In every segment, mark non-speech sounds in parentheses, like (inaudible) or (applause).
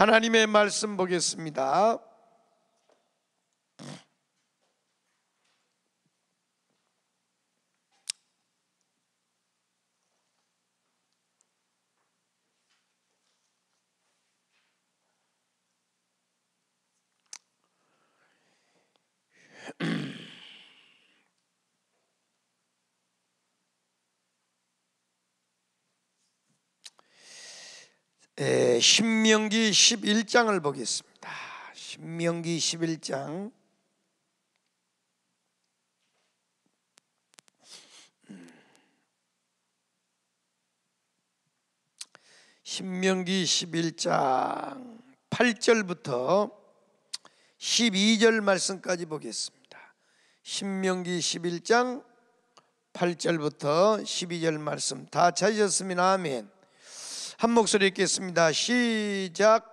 하나님의 말씀 보겠습니다. (clears throat) 에, 신명기 11장을 보겠습니다. 신명기 11장 신명기 11장 8절부터 12절 말씀까지 보겠습니다. 신명기 11장 8절부터 12절 말씀 다 찾으셨으면 아멘. 한 목소리 읽겠습니다. 시작.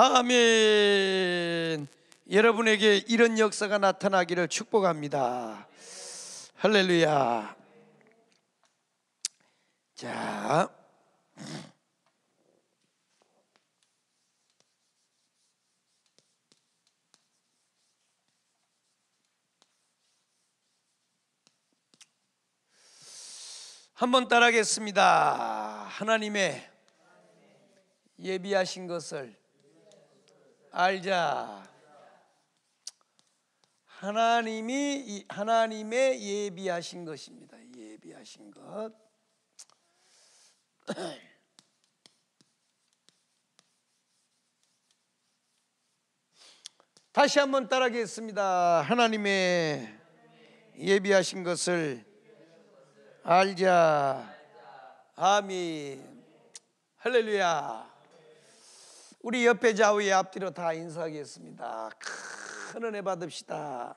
아멘. 여러분에게 이런 역사가 나타나기를 축복합니다. 할렐루야. 자. 한번 따라하겠습니다. 하나님의 예비하신 것을 알자. 하나님이 하나님의 예비하신 것입니다. 예비하신 것. (clears throat) 다시 한번 따라하겠습니다. 하나님의 예비하신 것을 알자. 아멘. 할렐루야. 우리 옆에 좌우의 앞뒤로 다 인사하겠습니다. 큰 은혜 받읍시다.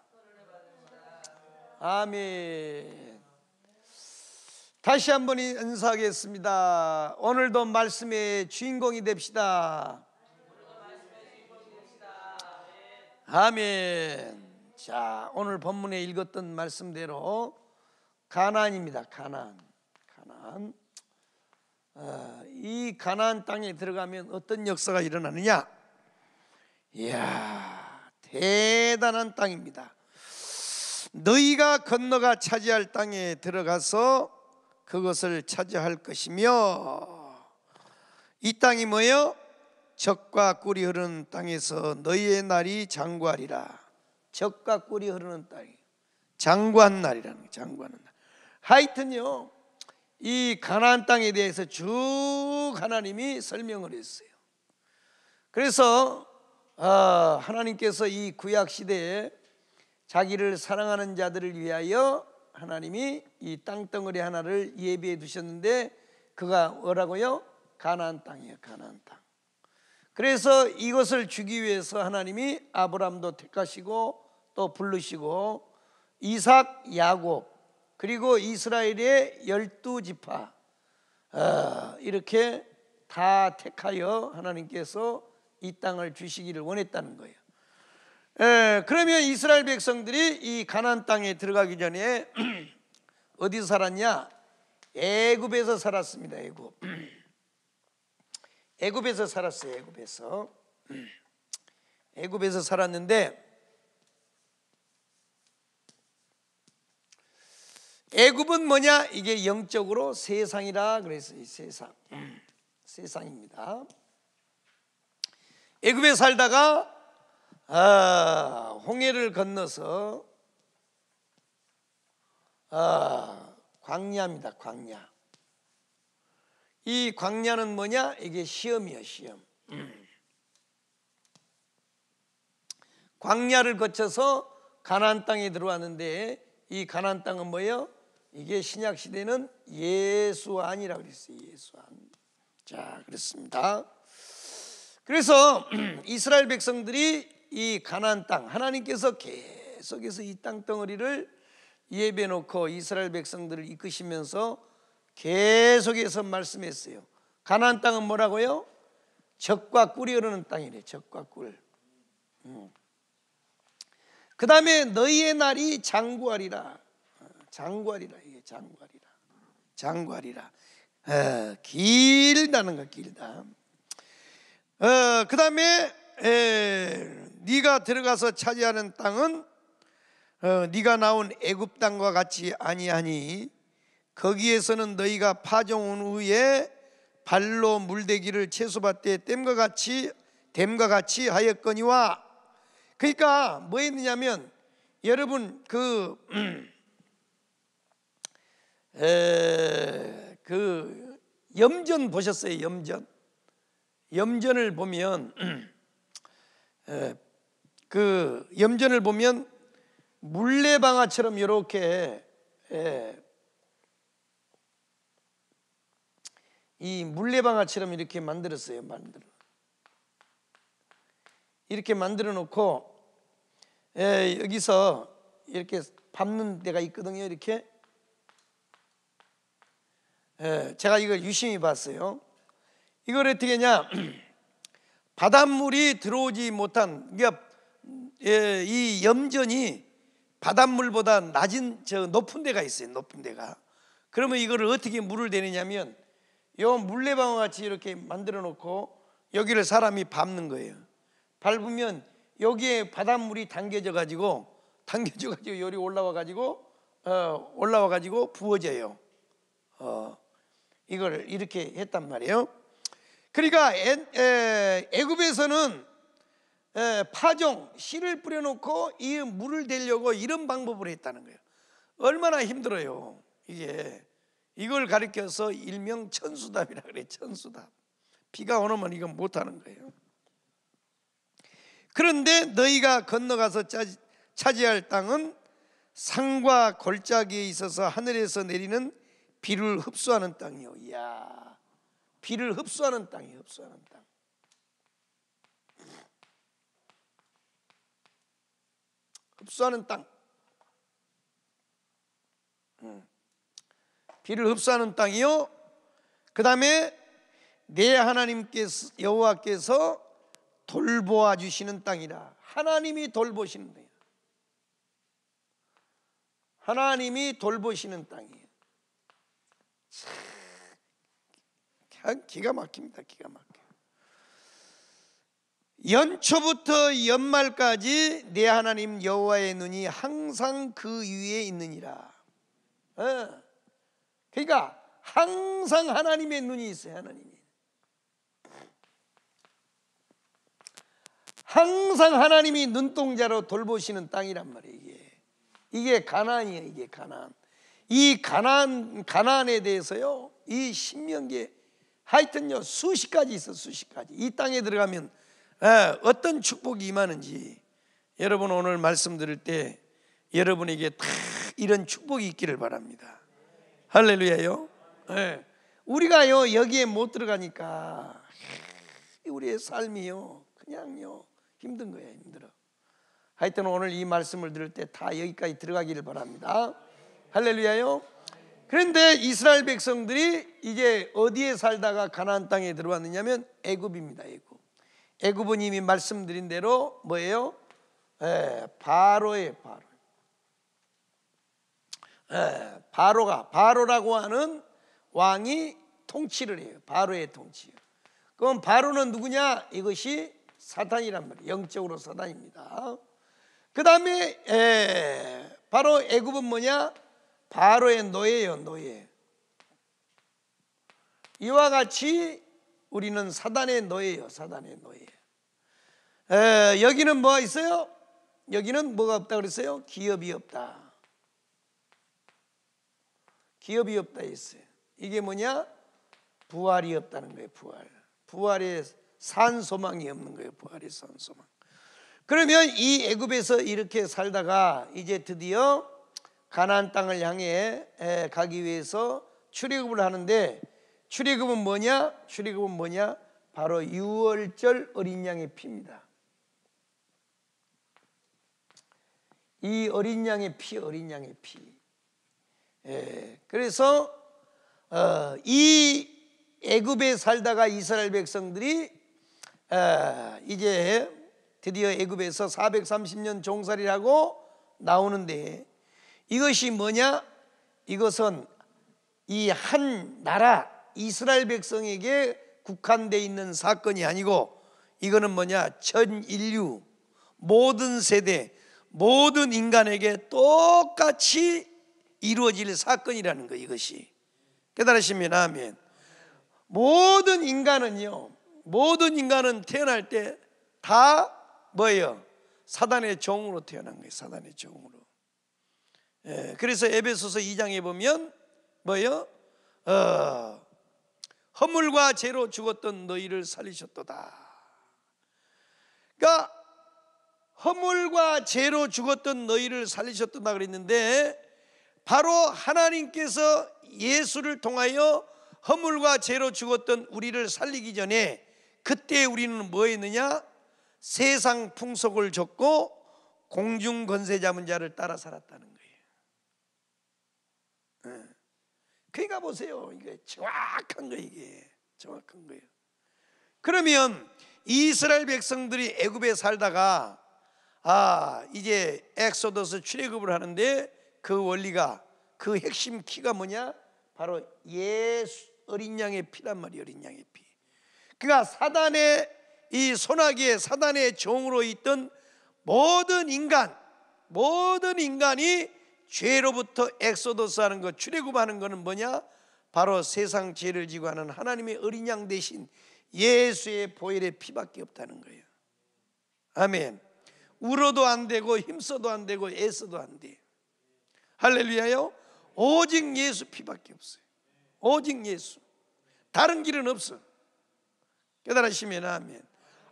아멘. 다시 한번 인사하겠습니다. 오늘도 말씀의 주인공이 됩시다. 아멘. 자, 오늘 본문에 읽었던 말씀대로 가난입니다. 가난. 가난. 아, 이 가나안 땅에 들어가면 어떤 역사가 일어나느냐? 이야 대단한 땅입니다. 너희가 건너가 차지할 땅에 들어가서 그것을 차지할 것이며 이 땅이 뭐요? 적과 꿀이 흐르는 땅에서 너희의 날이 장구하리라. 적과 꿀이 흐르는 땅이 장구한 날이라는 장구하는 날. 하여튼요. 이 가나안 땅에 대해서 쭉 하나님이 설명을 했어요. 그래서 아, 하나님께서 이 구약 시대에 자기를 사랑하는 자들을 위하여 하나님이 이 땅덩어리 하나를 예비해 두셨는데 그가 뭐라고요? 가나안 땅이에요. 가나안 땅. 그래서 이것을 주기 위해서 하나님이 아브람도 택하시고 또 부르시고 이삭, 야곱 그리고 이스라엘의 열두 지파 어, 이렇게 다 택하여 하나님께서 이 땅을 주시기를 원했다는 거예요. 예, 그러면 이스라엘 백성들이 이 가나안 땅에 들어가기 전에 (clears throat) 어디서 살았냐? 애굽에서 살았습니다. 애굽. (clears throat) 애굽에서 살았어요. 애굽에서. (clears throat) 애굽에서 살았는데 애굽은 뭐냐? 이게 영적으로 세상이라 그래서 이 세상. 음, 세상입니다. 애굽에 살다가 아, 홍해를 건너서 아, 광야입니다. 광야. 이 광야는 뭐냐? 이게 시험이요 시험. 음. 광야를 거쳐서 가나안 땅에 들어왔는데 이 가나안 땅은 뭐예요? 이게 신약 시대는 예수안이라고 그랬어요. 예수안. 자, 그렇습니다. 그래서 (clears throat) 이스라엘 백성들이 이 가나안 땅 하나님께서 계속해서 이 땅덩어리를 예배 놓고 이스라엘 백성들을 이끄시면서 계속해서 말씀했어요. 가나안 땅은 뭐라고요? 적과 꿀이 흐르는 땅이래. 적과 꿀. 음. 그 다음에 너희의 날이 장구하리라. 장관이라 이게 장관이라 장관이라 어, 길다는 거 길다. 어, 그 다음에 네가 들어가서 차지하는 땅은 어, 네가 나온 애굽 땅과 같이 아니하니 거기에서는 너희가 파종온 후에 발로 물대기를 채소밭에 댐과 같이 댐과 같이 하였거니와 그러니까 뭐 했느냐면 여러분 그 음, (clears throat) 에, 그 염전 보셨어요? 염전. 염전을 보면 (clears throat) 에, 그 염전을 보면 물레방아처럼 이렇게 에, 이 물레방아처럼 이렇게 만들었어요. 만들 이렇게 만들어 놓고 에, 여기서 이렇게 밟는 데가 있거든요. 이렇게 예, 제가 이걸 유심히 봤어요. 이걸 어떻게 냐 (clears throat) 바닷물이 들어오지 못한 그러니까, 예, 이 염전이 바닷물보다 낮은 저 높은 데가 있어요. 높은 데가. 그러면 이거 어떻게 물을 대느냐면 요 물레방울 같이 이렇게 만들어 놓고 여기를 사람이 밟는 거예요. 밟으면 여기에 바닷물이 당겨져 가지고 (laughs) 당겨져 가지고 열이 올라와 가지고 어, 올라와 가지고 부어져요. 어, 이걸 이렇게 했단 말이에요. 그러니까 애, 굽에서는 파종 씨를 뿌려놓고 이 물을 대려고 이런 방법을 했다는 거예요. 얼마나 힘들어요. 이게 이걸 가리켜서 일명 천수답이라 그래. 천수답. 비가 오면 이건 못하는 거예요. 그런데 너희가 건너가서 차지할 땅은 상과 골짜기에 있어서 하늘에서 내리는 비를 흡수하는 땅이요. 이야, 비를 흡수하는 땅이 흡수하는 땅. 흡수하는 땅. 비를 흡수하는 땅이요. 그 다음에 내 하나님께서 여호와께서 돌보아 주시는 땅이라. 하나님이 돌보시는 땅이야. 하나님이 돌보시는 땅이에요. 기가 막힙니다. 기가 막혀. 연초부터 연말까지 내 하나님 여호와의 눈이 항상 그 위에 있느니라. 어. 그러니까 항상 하나님의 눈이 있어요. 하나님이. 항상 하나님이 눈동자로 돌보시는 땅이란 말이에요. 이게 이게 가나이에요 이게 가나 이 가난 가난에 대해서요. 이신명기 하여튼요 수십 가지 있어 수십 가지 이 땅에 들어가면 어떤 축복이 임하는지 여러분 오늘 말씀 드릴때 여러분에게 탁 이런 축복이 있기를 바랍니다 할렐루야요 네. 우리가요 여기에 못 들어가니까 우리의 삶이요 그냥요 힘든 거예요 힘들어 하여튼 오늘 이 말씀을 들을 때 다 여기까지 들어가기를 바랍니다 할렐루야요. 그런데 이스라엘 백성들이 이제 어디에 살다가 가나안 땅에 들어왔느냐면 애굽입니다. 애굽. 애굽은 이미 말씀드린 대로 뭐예요? 에, 바로의 바로. 에, 바로가 바로라고 하는 왕이 통치를 해요. 바로의 통치. 그럼 바로는 누구냐? 이것이 사탄이란 말이에요. 영적으로 사탄입니다. 그 다음에 바로 애굽은 뭐냐? 바로의 노예요 노예. 이와 같이 우리는 사단의 노예요 사단의 노예. 에, 여기는 뭐가 있어요? 여기는 뭐가 없다 그랬어요? 기업이 없다. 기업이 없다 있어요. 이게 뭐냐? 부활이 없다는 거예요. 부활. 부활의 산 소망이 없는 거예요. 부활의 산 소망. 그러면 이 애굽에서 이렇게 살다가 이제 드디어 가나안 땅을 향해 가기 위해서 출애굽을 하는데 출애굽은 뭐냐? 출애굽은 뭐냐? 바로 유월절 어린 양의 피입니다. 이 어린 양의 피, 어린 양의 피. 예, 그래서 어, 이 애굽에 살다가 이스라엘 백성들이 어, 이제 드디어 애굽에서 430년 종살이를 고 나오는데 이것이 뭐냐? 이것은 이 한 나라 이스라엘 백성에게 국한돼 있는 사건이 아니고 이거는 뭐냐? 전 인류 모든 세대 모든 인간에게 똑같이 이루어질 사건이라는 거 이것이 깨달으시면 아멘. 모든 인간은요. 모든 인간은 태어날 때 다 뭐예요? 사단의 종으로 태어난 거예요. 사단의 종으로. 예, 그래서 에베소서 2장에 보면 뭐요? 어, 허물과 죄로 죽었던 너희를 살리셨도다. 그러니까 허물과 죄로 죽었던 너희를 살리셨도다 그랬는데 바로 하나님께서 예수를 통하여 허물과 죄로 죽었던 우리를 살리기 전에 그때 우리는 뭐 했느냐? 세상 풍속을 졌고 공중 권세 잡은 자를 따라 살았다는 그러니까 보세요. 이게 정확한 거 이게 정확한 거예요. 그러면 이스라엘 백성들이 애굽에 살다가 아 이제 엑소더스 출애굽을 하는데 그 원리가 그 핵심 키가 뭐냐? 바로 예수 어린 양의 피란 말이 어린 양의 피. 그러니까 사단의 이 소나기의 사단의 종으로 있던 모든 인간 모든 인간이 죄로부터 엑소더스 하는 것, 출애굽하는 것은 뭐냐? 바로 세상 죄를 지고 하는 하나님의 어린 양 대신 예수의 보혈의 피밖에 없다는 거예요. 아멘. 울어도 안 되고 힘써도 안 되고 애써도 안 돼. 할렐루야요. 오직 예수 피밖에 없어요. 오직 예수. 다른 길은 없어. 깨달으시면 아멘.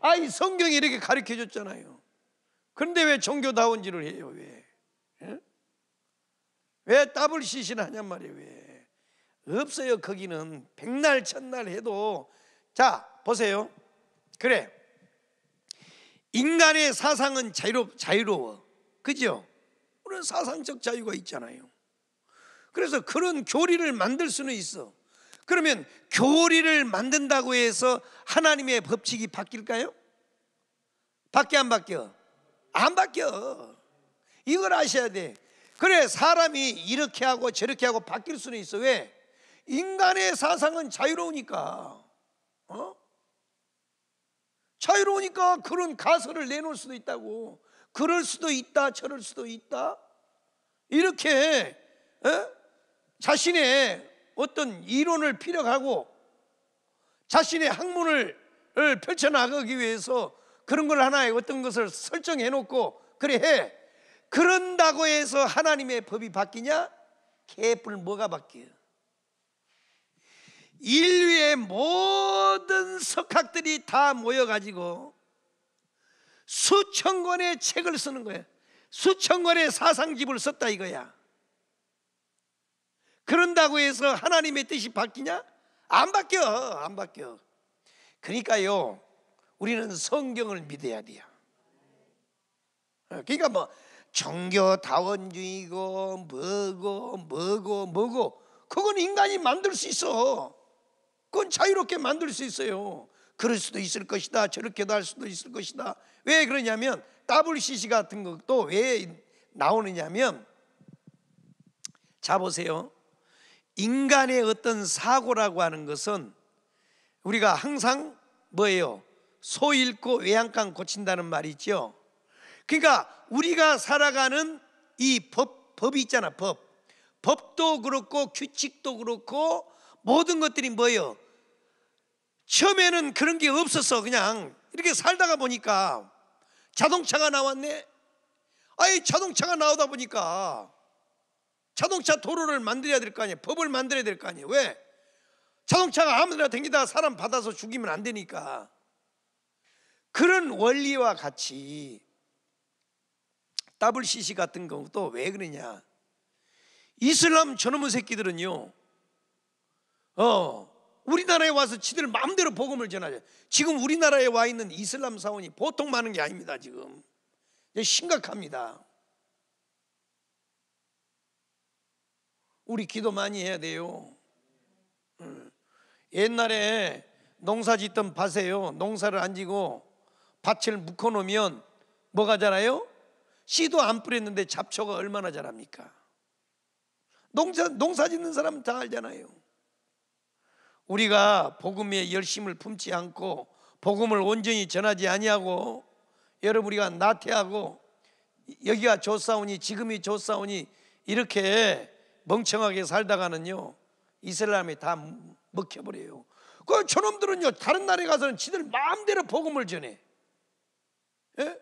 아이 성경이 이렇게 가르쳐 줬잖아요. 그런데 왜 종교다운지를 해요? 왜? 왜답블 시신하냔 말이에요. 왜? 없어요. 거기는 백날 첫날 해도 자 보세요. 그래 인간의 사상은 자유로 자유로워. 그죠? 우리는 사상적 자유가 있잖아요. 그래서 그런 교리를 만들 수는 있어. 그러면 교리를 만든다고 해서 하나님의 법칙이 바뀔까요? 바뀌어 안 바뀌어? 안 바뀌어. 이걸 아셔야 돼. 그래 사람이 이렇게 하고 저렇게 하고 바뀔 수는 있어 왜? 인간의 사상은 자유로우니까 어? 자유로우니까 그런 가설을 내놓을 수도 있다고 그럴 수도 있다 저럴 수도 있다 이렇게 어? 자신의 어떤 이론을 피력하고 자신의 학문을 펼쳐나가기 위해서 그런 걸 하나의 어떤 것을 설정해 놓고 그래 해 그런다고 해서 하나님의 법이 바뀌냐? 개뿔 뭐가 바뀌어요? 인류의 모든 석학들이 다 모여가지고 수천 권의 책을 쓰는 거예요. 수천 권의 사상집을 썼다 이거야. 그런다고 해서 하나님의 뜻이 바뀌냐? 안 바뀌어. 안 바뀌어. 그러니까요. 우리는 성경을 믿어야 돼요. 어, 그러니까 뭐 종교다원주의고 뭐고 뭐고 뭐고 그건 인간이 만들 수 있어. 그건 자유롭게 만들 수 있어요. 그럴 수도 있을 것이다. 저렇게도 할 수도 있을 것이다. 왜 그러냐면 WCC 같은 것도 왜 나오느냐면 자 보세요. 인간의 어떤 사고라고 하는 것은 우리가 항상 뭐예요? 소 잃고 외양간 고친다는 말이 있죠. 그러니까 우리가 살아가는 이 법, 법이 있잖아, 법. 법도 그렇고 규칙도 그렇고 모든 것들이 뭐예요? 처음에는 그런 게 없었어. 그냥 이렇게 살다가 보니까 자동차가 나왔네. 아예 자동차가 나오다 보니까 자동차 도로를 만들어야 될 거 아니에요. 법을 만들어야 될 거 아니에요. 왜? 자동차가 아무데나 댕기다 사람 받아서 죽이면 안 되니까. 그런 원리와 같이 WCC 같은 것도 왜 그러냐? 이슬람 저놈의 새끼들은요, 어, 우리나라에 와서 지들 마음대로 복음을 전하죠 지금 우리나라에 와 있는 이슬람 사원이 보통 많은 게 아닙니다, 지금. 심각합니다. 우리 기도 많이 해야 돼요. 음. 옛날에 농사 짓던 밭에요. 농사를 안 지고 밭을 묶어 놓으면 뭐가잖아요? 씨도 안 뿌렸는데 잡초가 얼마나 자랍니까? 농사, 농사 짓는 사람은 다 알잖아요. 우리가 복음의 열심을 품지 않고 복음을 온전히 전하지 아니하고 여러분 우리가 나태하고 여기가 조사오니 지금이 조사오니 이렇게 멍청하게 살다가는요 이슬람이 다 먹혀버려요. 그 저놈들은요 다른 나라에 가서는 지들 마음대로 복음을 전해. 예?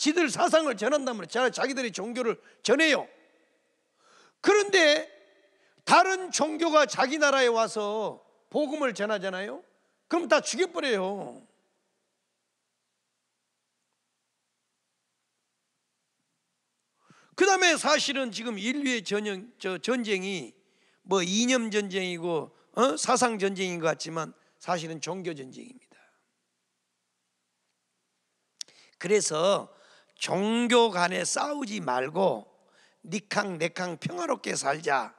지들 사상을 전한단 말이에요. 자기들의 종교를 전해요. 그런데 다른 종교가 자기 나라에 와서 복음을 전하잖아요. 그럼 다 죽여버려요. 그 다음에 사실은 지금 인류의 전형, 전쟁이 뭐 이념 전쟁이고 어? 사상 전쟁인 것 같지만 사실은 종교 전쟁입니다. 그래서 종교 간에 싸우지 말고 니캉 내캉 평화롭게 살자.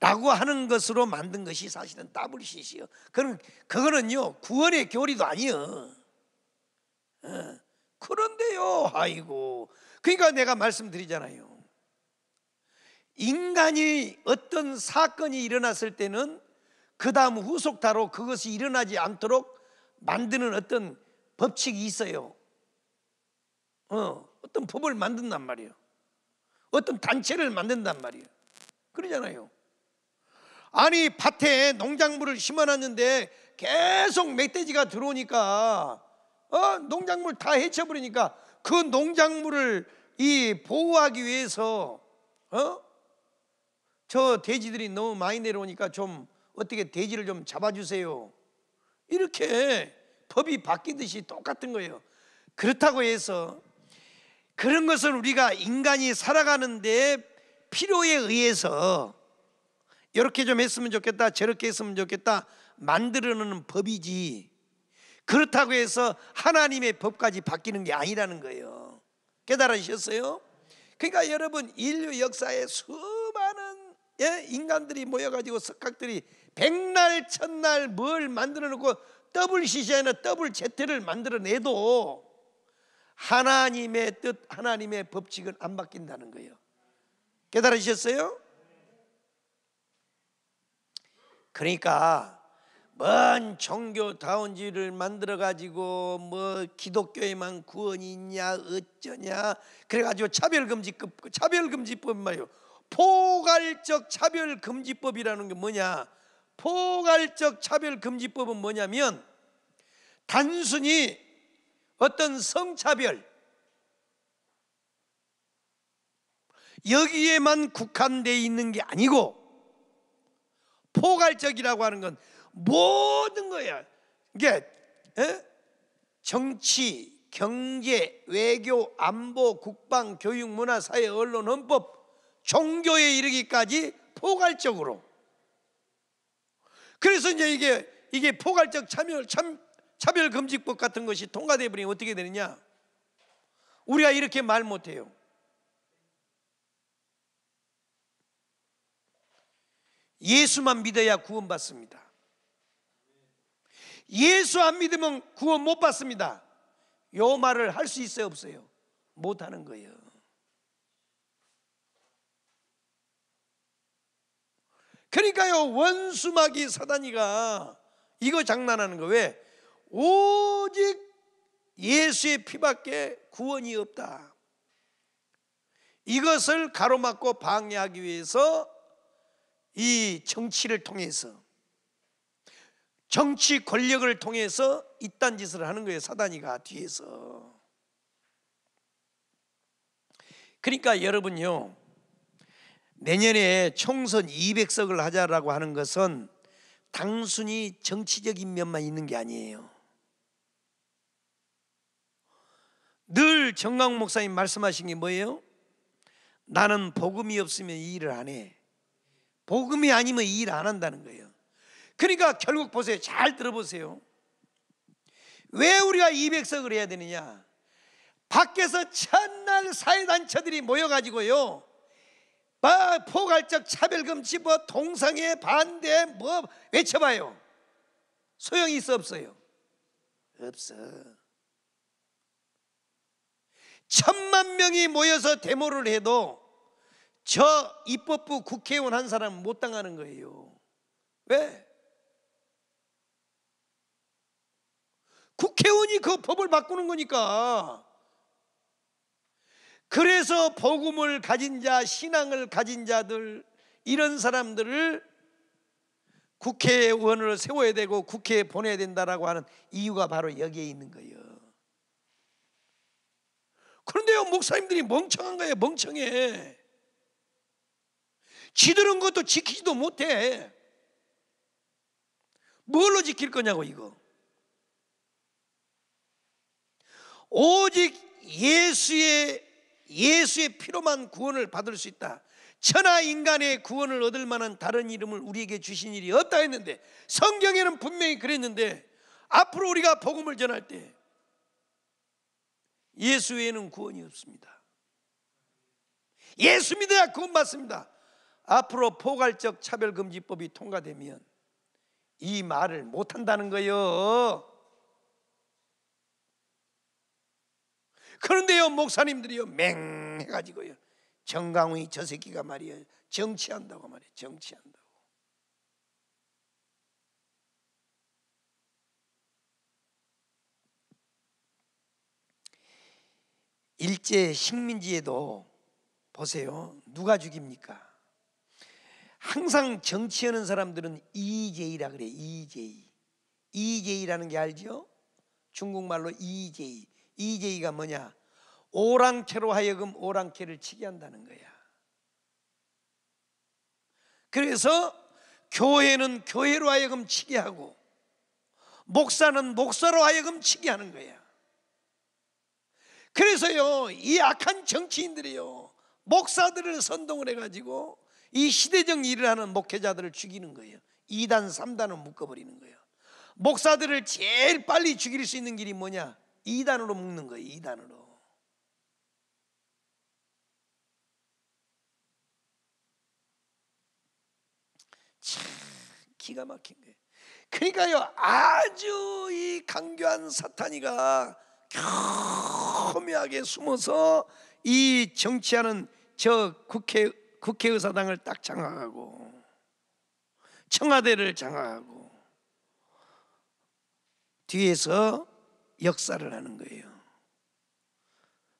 라고 하는 것으로 만든 것이 사실은 WCC요. 그럼 그거는요 구원의 교리도 아니요. 어, 그런데요, 아이고. 그러니까 내가 말씀드리잖아요. 인간이 어떤 사건이 일어났을 때는 그 다음 후속타로 그것이 일어나지 않도록 만드는 어떤 법칙이 있어요. 어. 어떤 법을 만든단 말이에요. 어떤 단체를 만든단 말이에요. 그러잖아요. 아니 밭에 농작물을 심어놨는데 계속 멧돼지가 들어오니까 어? 농작물 다 해쳐버리니까 그 농작물을 이 보호하기 위해서 어? 저 돼지들이 너무 많이 내려오니까 좀 어떻게 돼지를 좀 잡아주세요. 이렇게 법이 바뀌듯이 똑같은 거예요. 그렇다고 해서 그런 것을 우리가 인간이 살아가는데 필요에 의해서 이렇게 좀 했으면 좋겠다 저렇게 했으면 좋겠다 만들어내는 법이지 그렇다고 해서 하나님의 법까지 바뀌는 게 아니라는 거예요 깨달으셨어요? 그러니까 여러분 인류 역사에 수많은 예? 인간들이 모여가지고 석학들이 백날 첫날 뭘 만들어놓고 더블 시즌이나 더블 제트를 만들어내도 하나님의 뜻, 하나님의 법칙은 안 바뀐다는 거예요. 깨달으셨어요? 그러니까 뭔 종교다운지를 만들어 가지고 뭐 기독교에만 구원이 있냐 어쩌냐 그래 가지고 차별 금지법 그 차별 금지법 말이요. 포괄적 차별 금지법이라는 게 뭐냐? 포괄적 차별 금지법은 뭐냐면 단순히 어떤 성차별, 여기에만 국한되어 있는 게 아니고 포괄적이라고 하는 건 모든 거야. 이게 에? 정치, 경제, 외교, 안보, 국방, 교육, 문화, 사회, 언론, 헌법, 종교에 이르기까지 포괄적으로. 그래서 이제 이게 이게 포괄적 참여 참 차별금지법 같은 것이 통과되 버리면 어떻게 되느냐? 우리가 이렇게 말 못해요. 예수만 믿어야 구원받습니다. 예수 안 믿으면 구원 못 받습니다. 요 말을 할 수 있어요, 없어요? 못 하는 거예요. 그러니까요, 원수마귀 사단이가 이거 장난하는 거 왜? 오직 예수의 피밖에 구원이 없다. 이것을 가로막고 방해하기 위해서 이 정치를 통해서 정치 권력을 통해서 이딴 짓을 하는 거예요. 사단이가 뒤에서. 그러니까 여러분요. 내년에 총선 200석을 하자라고 하는 것은 단순히 정치적인 면만 있는 게 아니에요. 늘 정강 목사님 말씀하신 게 뭐예요? 나는 복음이 없으면 이 일을 안 해. 복음이 아니면 이 일 안 한다는 거예요. 그러니까 결국 보세요. 잘 들어보세요. 왜 우리가 200석을 해야 되느냐? 밖에서 첫날 사회단체들이 모여가지고요. 막 포괄적 차별금지 뭐 동상에 반대 뭐 외쳐봐요. 소용이 있어 없어요? 없어. 천만 명이 모여서 데모를 해도 저 입법부 국회의원 한 사람 못 당하는 거예요. 왜? 국회의원이 그 법을 바꾸는 거니까. 그래서 복음을 가진 자, 신앙을 가진 자들, 이런 사람들을 국회의원으로 세워야 되고 국회에 보내야 된다라 하는 이유가 바로 여기에 있는 거예요. 그런데요, 목사님들이 멍청한 거예요, 멍청해. 지들은 것도 지키지도 못해. 뭘로 지킬 거냐고, 이거. 오직 예수의, 예수의 피로만 구원을 받을 수 있다. 천하 인간의 구원을 얻을 만한 다른 이름을 우리에게 주신 일이 없다 했는데 성경에는 분명히 그랬는데 앞으로 우리가 복음을 전할 때 예수 외에는 구원이 없습니다. 예수 믿어야 구원 받습니다. 앞으로 포괄적 차별금지법이 통과되면 이 말을 못한다는 거예요. 그런데요, 목사님들이요, 맹해가지고요. 정강훈이 저 새끼가 말이에요. 정치한다고 말이에요. 정치한다. 일제 식민지에도 보세요. 누가 죽입니까? 항상 정치하는 사람들은 이재이라 그래. 이재이. 이재이라는 게 알죠? 중국말로 이재이. 이재이가 뭐냐? 오랑캐로 하여금 오랑캐를 치게 한다는 거야. 그래서 교회는 교회로 하여금 치게 하고 목사는 목사로 하여금 치게 하는 거야. 그래서요, 이 악한 정치인들이요, 목사들을 선동을 해가지고 이 시대적 일을 하는 목회자들을 죽이는 거예요. 2단, 3단을 묶어버리는 거예요. 목사들을 제일 빨리 죽일 수 있는 길이 뭐냐? 2단으로 묶는 거예요, 2단으로. 참, 기가 막힌 거예요. 그러니까요, 아주 이 강교한 사탄이가 험해하게 숨어서 이 정치하는 저 국회 국회의사당을 딱 장악하고 청와대를 장악하고 뒤에서 역사를 하는 거예요.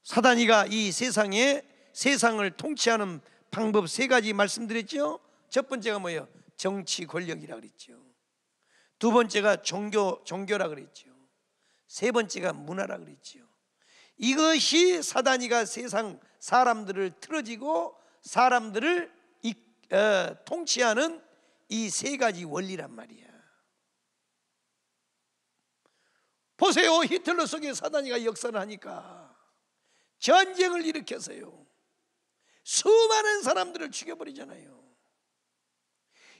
사단이가 이 세상에 세상을 통치하는 방법 세 가지 말씀드렸죠. 첫 번째가 뭐예요? 정치 권력이라 그랬죠. 두 번째가 종교 종교라 그랬죠. 세 번째가 문화라 그랬죠. 이것이 사단이가 세상 사람들을 틀어지고 사람들을 이, 어, 통치하는 이 세 가지 원리란 말이야. 보세요. 히틀러 속에 사단이가 역사 하니까 전쟁을 일으켜서요. 수많은 사람들을 죽여버리잖아요.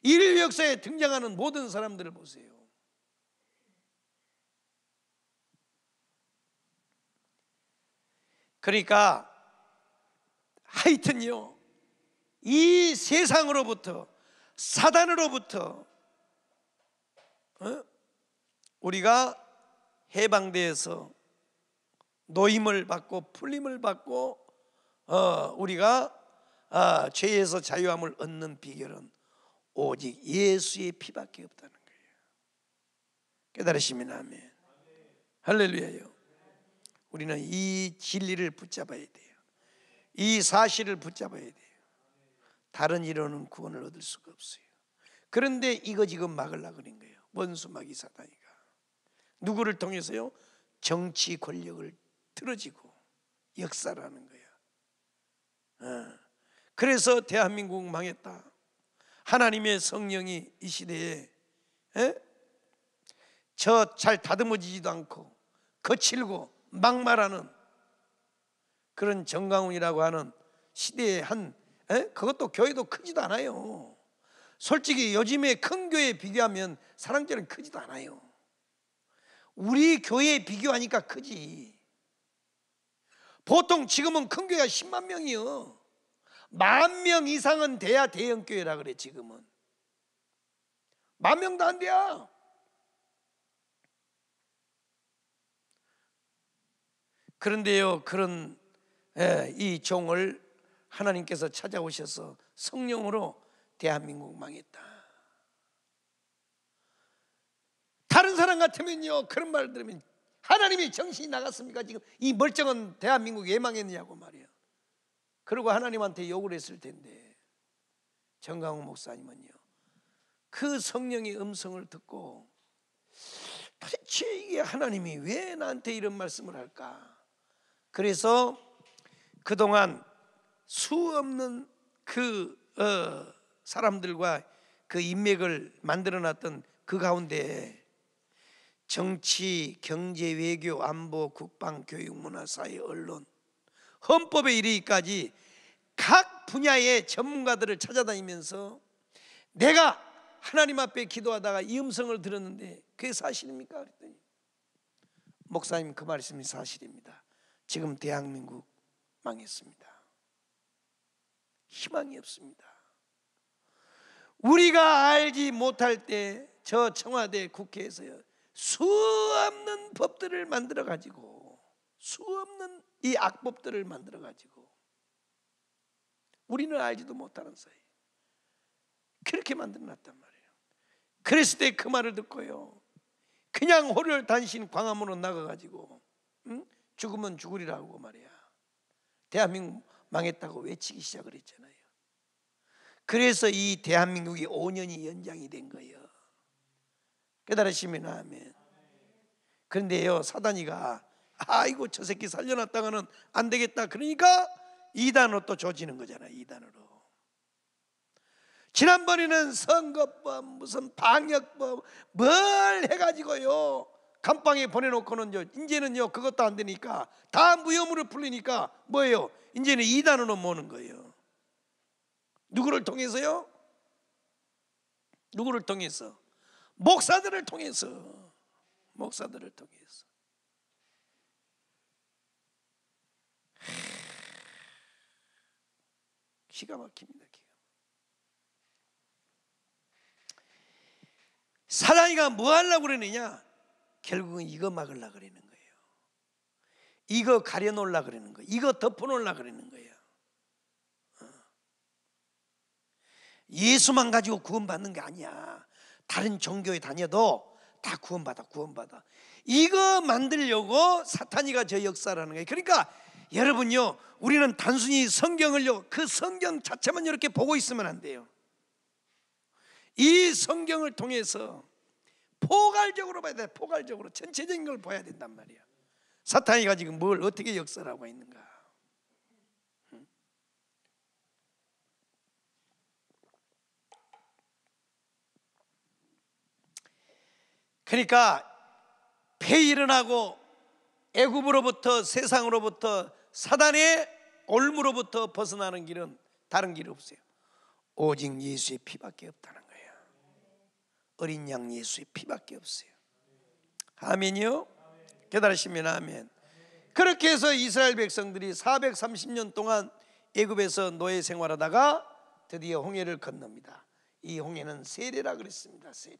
인 역사에 등장하는 모든 사람들을 보세요. 그러니까 하여튼요, 이 세상으로부터 사단으로부터 어? 우리가 해방되어서 노임을 받고 풀림을 받고 어, 우리가 아, 죄에서 자유함을 얻는 비결은 오직 예수의 피밖에 없다는 거예요. 깨달으시면 아멘. 할렐루야요. 우리는 이 진리를 붙잡아야 돼요. 이 사실을 붙잡아야 돼요. 다른 이론은 구원을 얻을 수가 없어요. 그런데 이거 지금 막으려 그런 거예요. 원수막이 사단이가. 누구를 통해서요? 정치 권력을 틀어지고 역사라는 거야. 어. 그래서 대한민국 망했다. 하나님의 성령이 이 시대에 저 잘 다듬어지지도 않고 거칠고 막말하는 그런 정강훈이라고 하는 시대의 한 에? 그것도 교회도 크지도 않아요. 솔직히 요즘에 큰교회 비교하면 사랑제은 크지도 않아요. 우리 교회에 비교하니까 크지. 보통 지금은 큰 교회가 10만 명이요. 만 명 이상은 돼야 대형 교회라 그래 지금은. 만 명도 안돼요 그런데요, 그런 예, 이 종을 하나님께서 찾아오셔서 성령으로 대한민국 망했다. 다른 사람 같으면요, 그런 말 들으면 하나님이 정신이 나갔습니까? 지금 이 멀쩡한 대한민국 예망했느냐고 말이에요. 그리고 하나님한테 욕을 했을 텐데 정강호 목사님은요, 그 성령의 음성을 듣고 도대체 이게 하나님이 왜 나한테 이런 말씀을 할까? 그래서 그동안 수 없는 그 어, 사람들과 그 인맥을 만들어 놨던 그 가운데 정치, 경제, 외교, 안보, 국방, 교육, 문화, 사회, 언론, 헌법에 이르기까지 각 분야의 전문가들을 찾아다니면서 내가 하나님 앞에 기도하다가 이 음성을 들었는데 그게 사실입니까? 그랬더니 목사님 그 말씀이 사실입니다. 지금 대한민국 망했습니다. 희망이 없습니다. 우리가 알지 못할 때 저 청와대 국회에서 수없는 법들을 만들어 가지고 수없는 이 악법들을 만들어 가지고 우리는 알지도 못하는 사이 에 그렇게 만들어 놨단 말이에요. 그랬을 때 그 말을 듣고요. 그냥 호를 단신 광화문으로 나가 가지고 응? 죽으면 죽으리라고 말이야. 대한민국 망했다고 외치기 시작을 했잖아요. 그래서 이 대한민국이 5년이 연장이 된 거예요. 깨달으시면 아멘. 그런데요, 사단이가 아이고 저 새끼 살려놨다가는 안 되겠다. 그러니까 2단으로또 조지는 거잖아. 2단으로 지난번에는 선거법 무슨 방역법 뭘 해가지고요. 감방에 보내놓고는요 이제는요 그것도 안 되니까 다 무혐의로 풀리니까 뭐예요? 이제는 이단으로 모는 거예요. 누구를 통해서요? 누구를 통해서? 목사들을 통해서. 목사들을 통해서. 기가 막힙니다. 사랑이가 뭐 하려고 그러느냐? 결국은 이거 막으려 그러는 거예요. 이거 가려 놓으려 그러는 거예요. 이거 덮어 놓으려 그러는 거예요. 어. 예수만 가지고 구원받는 게 아니야. 다른 종교에 다녀도 다 구원받아, 구원받아. 이거 만들려고 사탄이가 저 역사라는 거예요. 그러니까 여러분요, 우리는 단순히 성경을요, 그 성경 자체만 이렇게 보고 있으면 안 돼요. 이 성경을 통해서 포괄적으로 봐야 돼. 포괄적으로 전체적인 걸 봐야 된단 말이야. 사탄이가 지금 뭘 어떻게 역설 하고 있는가? 그러니까 폐일어나고 애굽으로부터 세상으로부터 사단의 올무로부터 벗어나는 길은 다른 길이 없어요. 오직 예수의 피밖에 없다는 어린 양 예수의 피밖에 없어요. 아멘이요? 깨달으시면 아멘. 그렇게 해서 이스라엘 백성들이 430년 동안 애굽에서 노예 생활하다가 드디어 홍해를 건넙니다. 이 홍해는 세례라 그랬습니다. 세례.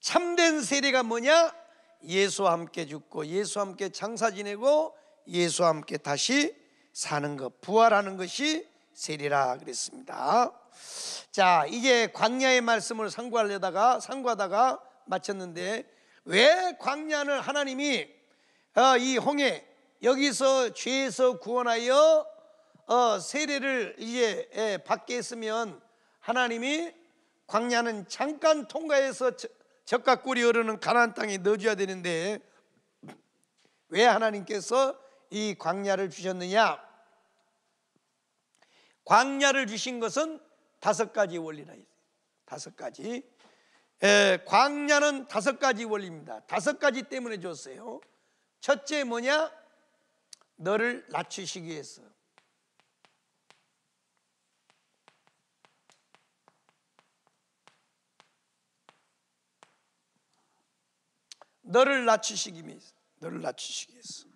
참된 세례가 뭐냐? 예수와 함께 죽고 예수와 함께 장사 지내고 예수와 함께 다시 사는 것, 부활하는 것이 세례라 그랬습니다. 자, 이제 광야의 말씀을 상고하려다가 상고하다가 마쳤는데 왜 광야를 하나님이 어, 이 홍해 여기서 죄에서 구원하여 어, 세례를 이제 예, 받게 했으면 하나님이 광야는 잠깐 통과해서 적과 꿀이 흐르는 가나안 땅에 넣어줘야 되는데 왜 하나님께서 이 광야를 주셨느냐? 광야를 주신 것은 다섯 가지 원리라 했어요. 다섯 가지. 에, 광야는 다섯 가지 원리입니다. 다섯 가지 때문에 줬어요. 첫째 뭐냐? 너를 낮추시기 위해서. 너를 낮추시기 위해서. 너를 낮추시기 위해서.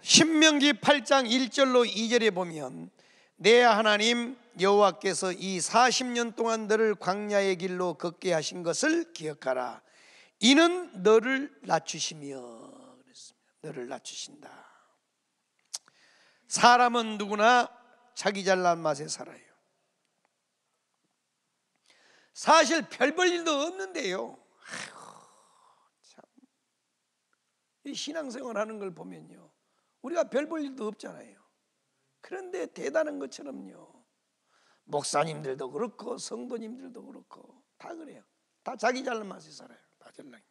신명기 8장 1절로 2절에 보면 내 하나님 여호와께서 이 40년 동안 너를 광야의 길로 걷게 하신 것을 기억하라. 이는 너를 낮추시며 그랬습니다. 너를 낮추신다. 사람은 누구나 자기 잘난 맛에 살아요. 사실 별 볼 일도 없는데요. 참. 이 신앙생활 하는 걸 보면요. 우리가 별 볼 일도 없잖아요. 그런데 대단한 것처럼요. 목사님들도 그렇고 성도님들도 그렇고 다 그래요. 다 자기 잘난 맛에 살아요. 다 잘난.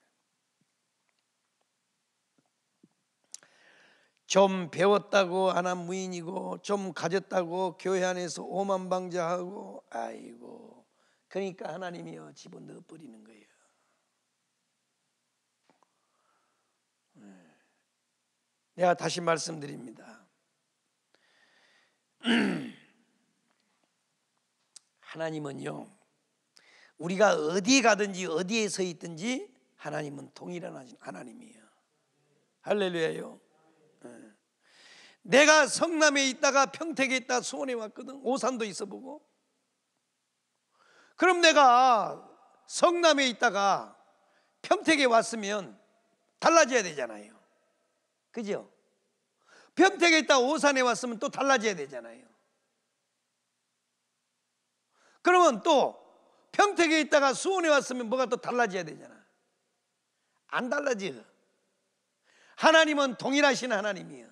좀 배웠다고 하나 무인이고 좀 가졌다고 교회 안에서 오만방자하고 아이고 그러니까 하나님이요 집어넣어 버리는 거예요. 네. 내가 다시 말씀드립니다. (clears throat) 하나님은요, 우리가 어디에 가든지 어디에 서 있든지 하나님은 동일한 하나님이에요. 할렐루야요. 예. 내가 성남에 있다가 평택에 있다 수원에 왔거든. 오산도 있어 보고. 그럼 내가 성남에 있다가 평택에 왔으면 달라져야 되잖아요. 그죠? 평택에 있다 오산에 왔으면 또 달라져야 되잖아요. 그러면 또 평택에 있다가 수원에 왔으면 뭐가 또 달라져야 되잖아. 안 달라져. 하나님은 동일하신 하나님이야.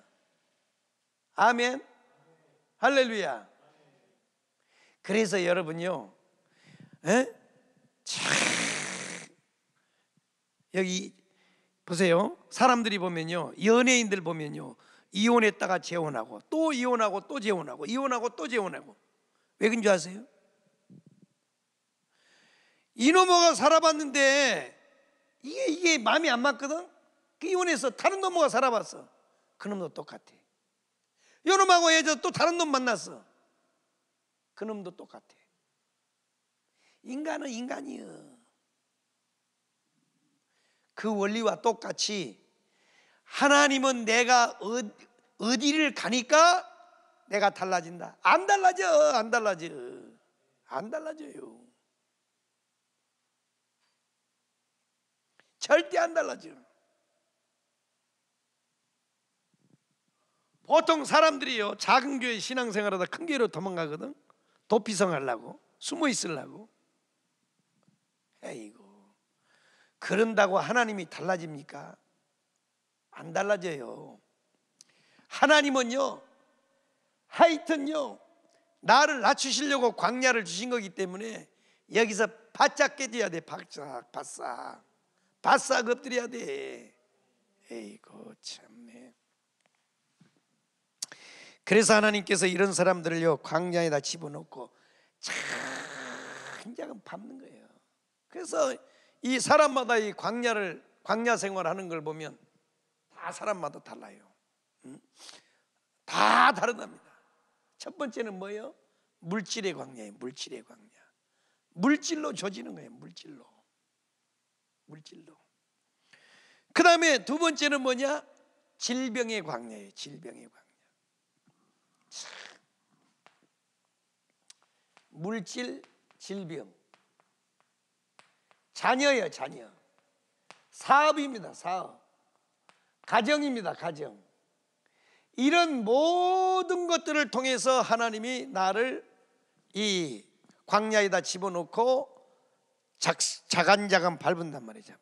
아멘. 할렐루야. 그래서 여러분요, 에? 참, 여기 보세요. 사람들이 보면요, 연예인들 보면요, 이혼했다가 재혼하고 또 이혼하고 또 재혼하고 이혼하고 또 재혼하고 왜 그런 줄 아세요? 이놈아가 살아봤는데 이게 이게 마음이 안 맞거든. 그 이혼해서 다른 놈아가 살아봤어. 그 놈도 똑같아. 요놈하고 예전 또 다른 놈 만났어. 그 놈도 똑같아. 인간은 인간이요. 그 원리와 똑같이 하나님은 내가 어디를 가니까 내가 달라진다. 안 달라져, 안 달라져, 안 달라져요. 절대 안 달라져. 보통 사람들이요 작은 교회 신앙생활하다 큰 교회로 도망가거든. 도피성 하려고 숨어 있으려고. 에이고 그런다고 하나님이 달라집니까? 안 달라져요. 하나님은요, 하여튼요, 나를 낮추시려고 광야를 주신 거기 때문에 여기서 바짝 깨져야 돼. 바짝, 바싹. 바싹 엎드려야 돼. 에이고, 참네. 그래서 하나님께서 이런 사람들을요, 광야에다 집어넣고 장작은 밟는 거예요. 그래서 이 사람마다 이 광야를, 광야 생활하는 걸 보면 다 사람마다 달라요. 다 다르답니다. 첫 번째는 뭐예요? 물질의 광야예요. 물질의 광야. 물질로 조지는 거예요. 물질로. 물질로. 그 다음에 두 번째는 뭐냐? 질병의 광야예요. 질병의 광야. 물질, 질병. 자녀예요, 자녀. 사업입니다, 사업. 가정입니다, 가정. 이런 모든 것들을 통해서 하나님이 나를 이 광야에다 집어넣고 작, 자간자간 밟은단 말이죠.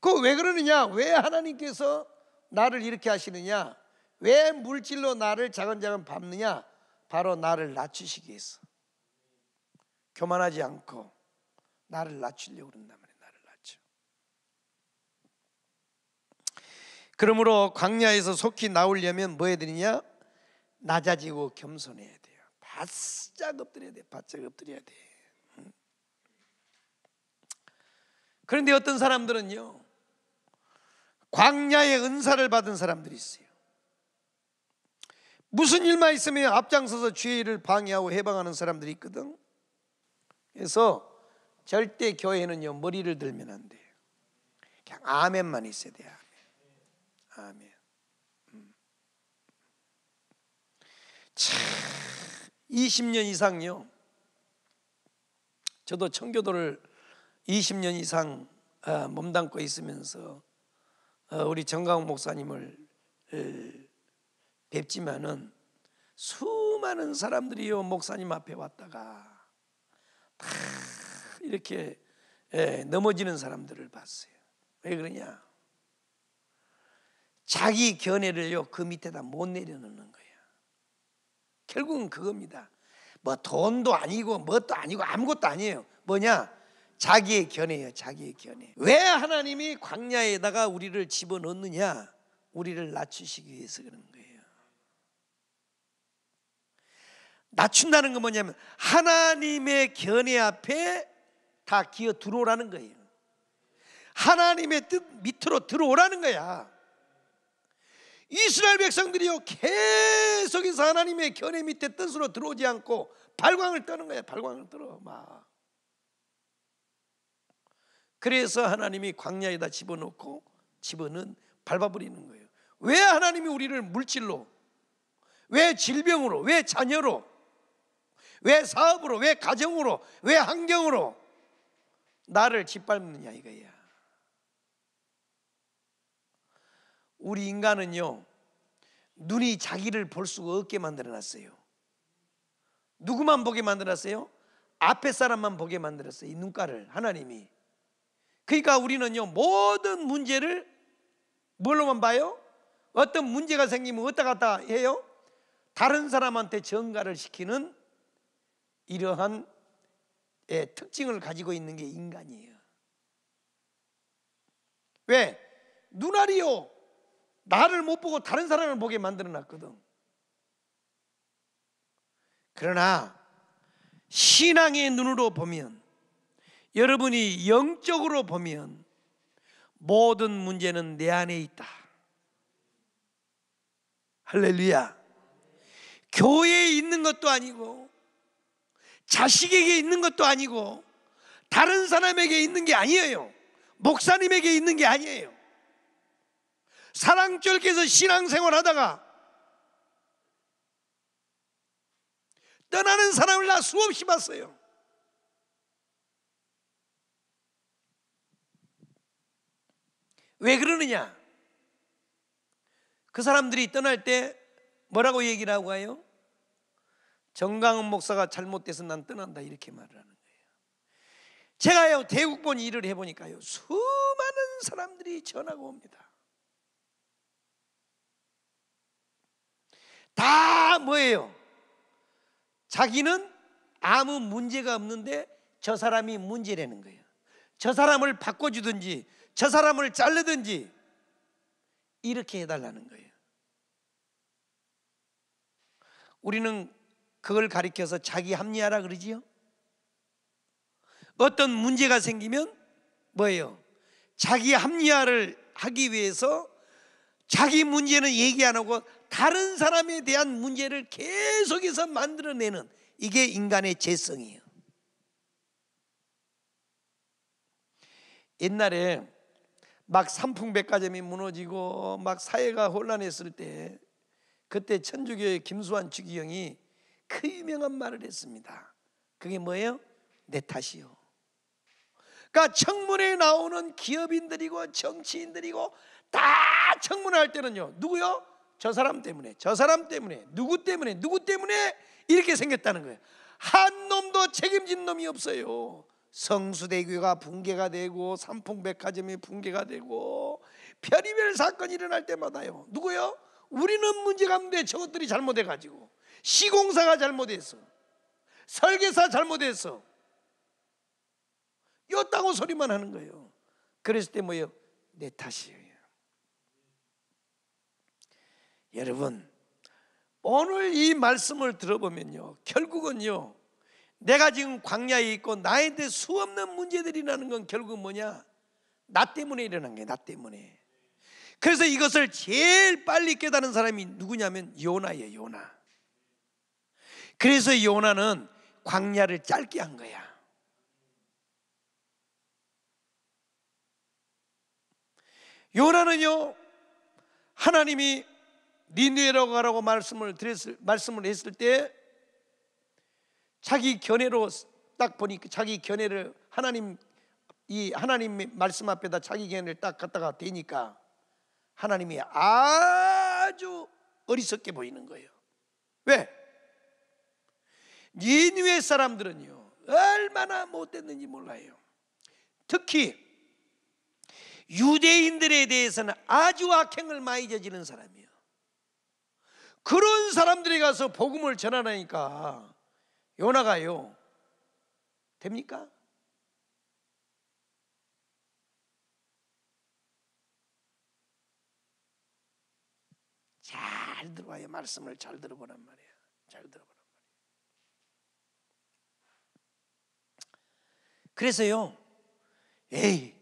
그 왜 그러느냐? 왜 하나님께서 나를 이렇게 하시느냐? 왜 물질로 나를 자간자간 밟느냐? 바로 나를 낮추시기 위해서. 교만하지 않고 나를 낮추려고 그런단 말이에요. 그러므로 광야에서 속히 나오려면 뭐 해야 되느냐? 낮아지고 겸손해야 돼요. 바짝 엎드려야 돼. 바짝 엎드려야 돼. 그런데 어떤 사람들은요. 광야의 은사를 받은 사람들이 있어요. 무슨 일만 있으면 앞장서서 주의 일 방해하고 해방하는 사람들이 있거든. 그래서 절대 교회는요 머리를 들면 안 돼요. 그냥 아멘만 있어야 돼요. 아멘. 음. 20년 이상요. 저도 청교도를 20년 이상 어, 몸담고 있으면서 어, 우리 정강 목사님을 어, 뵙지만은 수많은 사람들이요 목사님 앞에 왔다가 다 이렇게 예, 넘어지는 사람들을 봤어요. 왜 그러냐? 자기 견해를요 그 밑에다 못 내려놓는 거예요. 결국은 그겁니다. 뭐 돈도 아니고 뭣도 아니고 아무것도 아니에요. 뭐냐? 자기의 견해예요. 자기의 견해. 왜 하나님이 광야에다가 우리를 집어넣느냐? 우리를 낮추시기 위해서 그런 거예요. 낮춘다는 건 뭐냐면 하나님의 견해 앞에 다 기어 들어오라는 거예요. 하나님의 뜻 밑으로 들어오라는 거야. 이스라엘 백성들이요 계속해서 하나님의 견해 밑에 뜻으로 들어오지 않고 발광을 떠는 거예요. 발광을 떠어 그래서 하나님이 광야에다 집어넣고 집어는 밟아버리는 거예요. 왜 하나님이 우리를 물질로, 왜 질병으로, 왜 자녀로, 왜 사업으로, 왜 가정으로, 왜 환경으로 나를 짓밟느냐 이거야. 우리 인간은요 눈이 자기를 볼 수가 없게 만들어놨어요. 누구만 보게 만들었어요? 앞에 사람만 보게 만들었어요. 이 눈가를 하나님이. 그러니까 우리는요 모든 문제를 뭘로만 봐요? 어떤 문제가 생기면 왔다 갔다 해요. 다른 사람한테 전가를 시키는 이러한 예, 특징을 가지고 있는 게 인간이에요. 왜? 눈알이요. 나를 못 보고 다른 사람을 보게 만들어 놨거든. 그러나 신앙의 눈으로 보면 여러분이 영적으로 보면 모든 문제는 내 안에 있다. 할렐루야. 교회에 있는 것도 아니고 자식에게 있는 것도 아니고 다른 사람에게 있는 게 아니에요. 목사님에게 있는 게 아니에요. 사랑절개에서 신앙생활 하다가 떠나는 사람을 나 수없이 봤어요. 왜 그러느냐? 그 사람들이 떠날 때 뭐라고 얘기를 하고 가요? 정강은 목사가 잘못돼서 난 떠난다 이렇게 말을 하는 거예요. 제가요 대국본 일을 해보니까요 수많은 사람들이 전화가 옵니다. 다 뭐예요? 자기는 아무 문제가 없는데 저 사람이 문제라는 거예요. 저 사람을 바꿔주든지 저 사람을 자르든지 이렇게 해달라는 거예요. 우리는 그걸 가리켜서 자기 합리화라 그러지요. 어떤 문제가 생기면 뭐예요? 자기 합리화를 하기 위해서 자기 문제는 얘기 안 하고 다른 사람에 대한 문제를 계속해서 만들어내는 이게 인간의 재성이에요 옛날에 막 삼풍백화점이 무너지고 막 사회가 혼란했을 때 그때 천주교의 김수환 추기경이 그 유명한 말을 했습니다. 그게 뭐예요? 내 탓이요. 그러니까 청문회에 나오는 기업인들이고 정치인들이고 다 청문할 때는요. 누구요? 저 사람 때문에, 저 사람 때문에, 누구 때문에, 누구 때문에 이렇게 생겼다는 거예요. 한 놈도 책임진 놈이 없어요. 성수대교가 붕괴가 되고 삼풍백화점이 붕괴가 되고 별의별 사건이 일어날 때마다요. 누구요? 우리는 문제가 없는데 저것들이 잘못해 가지고 시공사가 잘못해서 설계사 잘못해서 요따고 소리만 하는 거예요. 그랬을 때 뭐예요? 내 탓이에요. 여러분 오늘 이 말씀을 들어보면요 결국은요 내가 지금 광야에 있고 나한테 수없는 문제들이라는 건 결국 뭐냐 나 때문에 일어난 게 나 때문에 그래서 이것을 제일 빨리 깨달은 사람이 누구냐면 요나예요 요나 그래서 요나는 광야를 짧게 한 거야 요나는요 하나님이 니누에고하라고 말씀을 드렸을, 말씀을 했을 때 자기 견해로 딱 보니까 그 자기 견해를 하나님 이 하나님 말씀 앞에다 자기 견해를 딱 갖다가 대니까 하나님이 아주 어리석게 보이는 거예요. 왜? 니누의 사람들은요 얼마나 못됐는지 몰라요. 특히 유대인들에 대해서는 아주 악행을 많이 저지른 사람이 그런 사람들이 가서 복음을 전하니까 요나가요. 됩니까? 잘 들어와요. 말씀을 잘 들어보란 말이야. 잘 들어보란 말이야. 그래서요. 에이.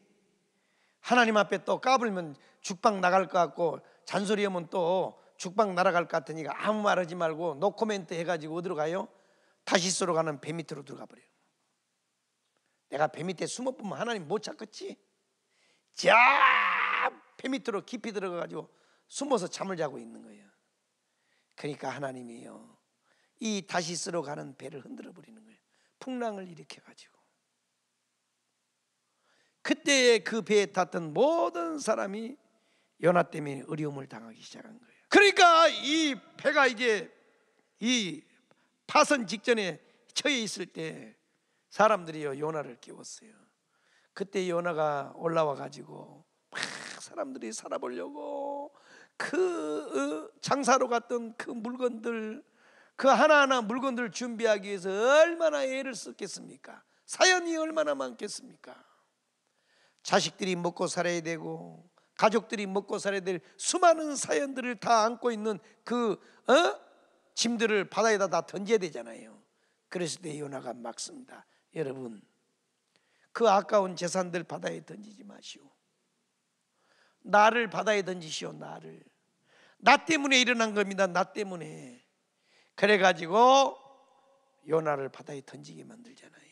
하나님 앞에 또 까불면 죽방 나갈 것 같고 잔소리하면 또 죽방 날아갈 것 같으니까 아무 말 하지 말고 노코멘트 해가지고 어디로 가요? 다시스로 가는 배 밑으로 들어가 버려요. 내가 배 밑에 숨어보면 하나님 못 찾겠지? 자배 밑으로 깊이 들어가가지고 숨어서 잠을 자고 있는 거예요. 그러니까 하나님이요. 이 다시스로 가는 배를 흔들어 버리는 거예요. 풍랑을 일으켜가지고. 그때 그 배에 탔던 모든 사람이 연하 때문에 어려움을 당하기 시작한 거예요. 그러니까 이 배가 이제 이 파선 직전에 처해 있을 때 사람들이요 요나를 깨웠어요. 그때 요나가 올라와 가지고 막 사람들이 살아보려고 그 어, 장사로 갔던 그 물건들 그 하나하나 물건들 준비하기 위해서 얼마나 애를 썼겠습니까? 사연이 얼마나 많겠습니까? 자식들이 먹고 살아야 되고 가족들이 먹고 살아야 될 수많은 사연들을 다 안고 있는 그 어? 짐들을 바다에다 다 던져야 되잖아요. 그랬을 때 요나가 막습니다. 여러분 그 아까운 재산들 바다에 던지지 마시오. 나를 바다에 던지시오 나를. 나 때문에 일어난 겁니다. 나 때문에. 그래 가지고 요나를 바다에 던지게 만들잖아요.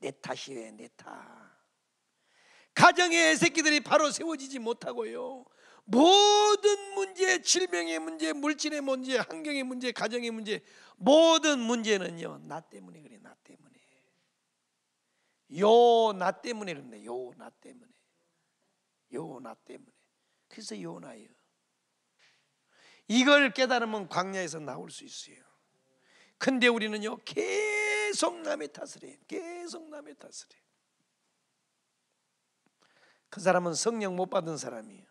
내 탓이에요. 내 탓. 가정의 새끼들이 바로 세워지지 못하고요. 모든 문제, 질병의 문제, 물질의 문제, 환경의 문제, 가정의 문제, 모든 문제는요, 나 때문에 그래, 나 때문에. 요, 나 때문에 그런 요, 나 때문에. 요, 나 때문에. 그래서 요나요. 이걸 깨달으면 광야에서 나올 수 있어요. 근데 우리는요, 계속 남의 탓을 해 계속 남의 탓을 해그 사람은 성령 못 받은 사람이에요.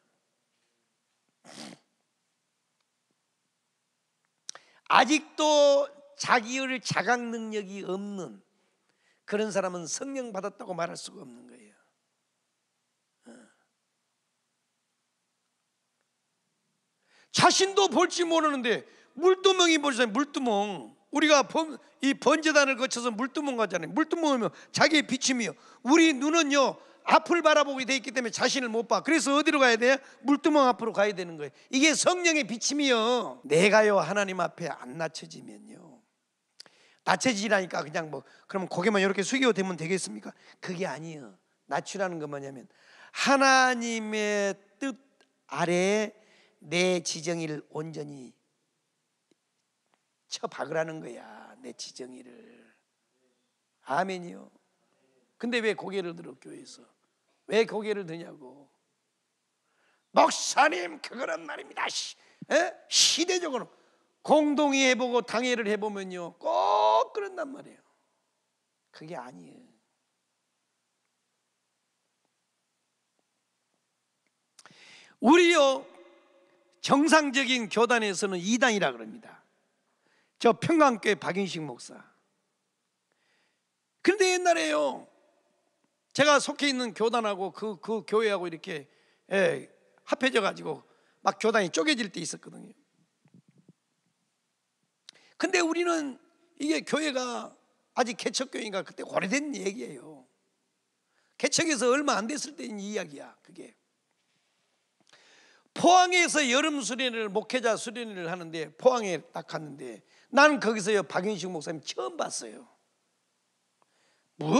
아직도 자기의 자각 능력이 없는 그런 사람은 성령 받았다고 말할 수가 없는 거예요. 어. 자신도 볼지 모르는데 물두멍이 보자 물두멍 우리가 번, 이 번제단을 거쳐서 물두멍 가잖아요 물두멍이면 자기의 비침이요 우리 눈은요 앞을 바라보게 돼 있기 때문에 자신을 못 봐. 그래서 어디로 가야 돼 물두멍 앞으로 가야 되는 거예요. 이게 성령의 비침이요. 내가요 하나님 앞에 안 낮춰지면요. 낮춰지라니까 그냥 뭐 그러면 고개만 이렇게 숙이고 되면 되겠습니까? 그게 아니요 낮추라는 건 뭐냐면 하나님의 뜻아래내 지정이를 온전히 쳐박으라는 거야. 내 지정이를. 아멘이요. 근데 왜 고개를 들어 교회에서? 왜 고개를 드냐고. 목사님 그거란 말입니다. 시, 시대적으로 공동의 해보고 당회를 해보면요 꼭 그런단 말이에요. 그게 아니에요. 우리요 정상적인 교단에서는 이단이라 그럽니다. 저 평강교회 박인식 목사. 그런데 옛날에요 제가 속해 있는 교단하고 그, 그 교회하고 이렇게 예, 합해져 가지고 막 교단이 쪼개질 때 있었거든요. 근데 우리는 이게 교회가 아직 개척교회인가 그때 오래된 얘기예요. 개척해서 얼마 안 됐을 때인 이야기야, 그게. 포항에서 여름 수련회를 목회자 수련회를 하는데 포항에 딱 갔는데 나는 거기서 박윤식 목사님 처음 봤어요. 뭐,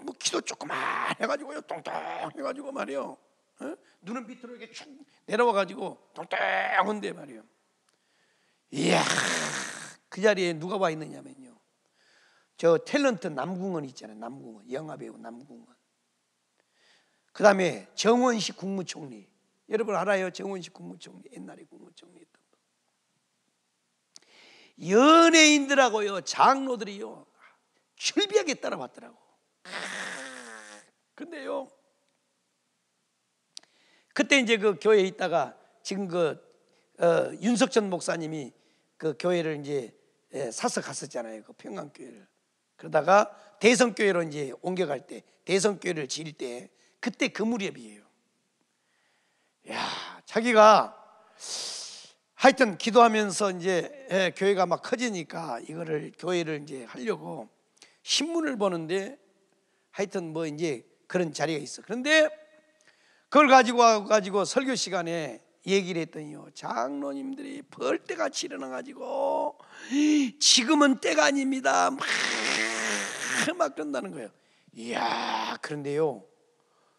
뭐 기도 조금만 해가지고요 똥똥 해가지고 말이요 어? 눈은 밑으로 이렇게 쭉 내려와가지고 똥똥한데 말이요 이야 그 자리에 누가 와 있느냐면요 저 탤런트 남궁은 있잖아요 남궁은 영화배우 남궁은그 다음에 정원식 국무총리 여러분 알아요 정원식 국무총리 옛날에 국무총리 했던 거 연예인들하고요 장로들이요 출비하게 따라왔더라고. 근데요. 그때 이제 그 교회에 있다가 지금 그 어, 윤석전 목사님이 그 교회를 이제 예, 사서 갔었잖아요. 그 평강 교회를. 그러다가 대성 교회로 이제 옮겨갈 때 대성 교회를 지을 때 그때 그 무렵이에요. 야, 자기가 하여튼 기도하면서 이제 예, 교회가 막 커지니까 이거를 교회를 이제 하려고 신문을 보는데 하여튼 뭐 이제 그런 자리가 있어. 그런데 그걸 가지고 와 가지고 설교 시간에 얘기를 했더니요. 장로님들이 벌떼같이 일어나 가지고 지금은 때가 아닙니다. 막, 막 그런다는 거예요. 이야, 그런데요.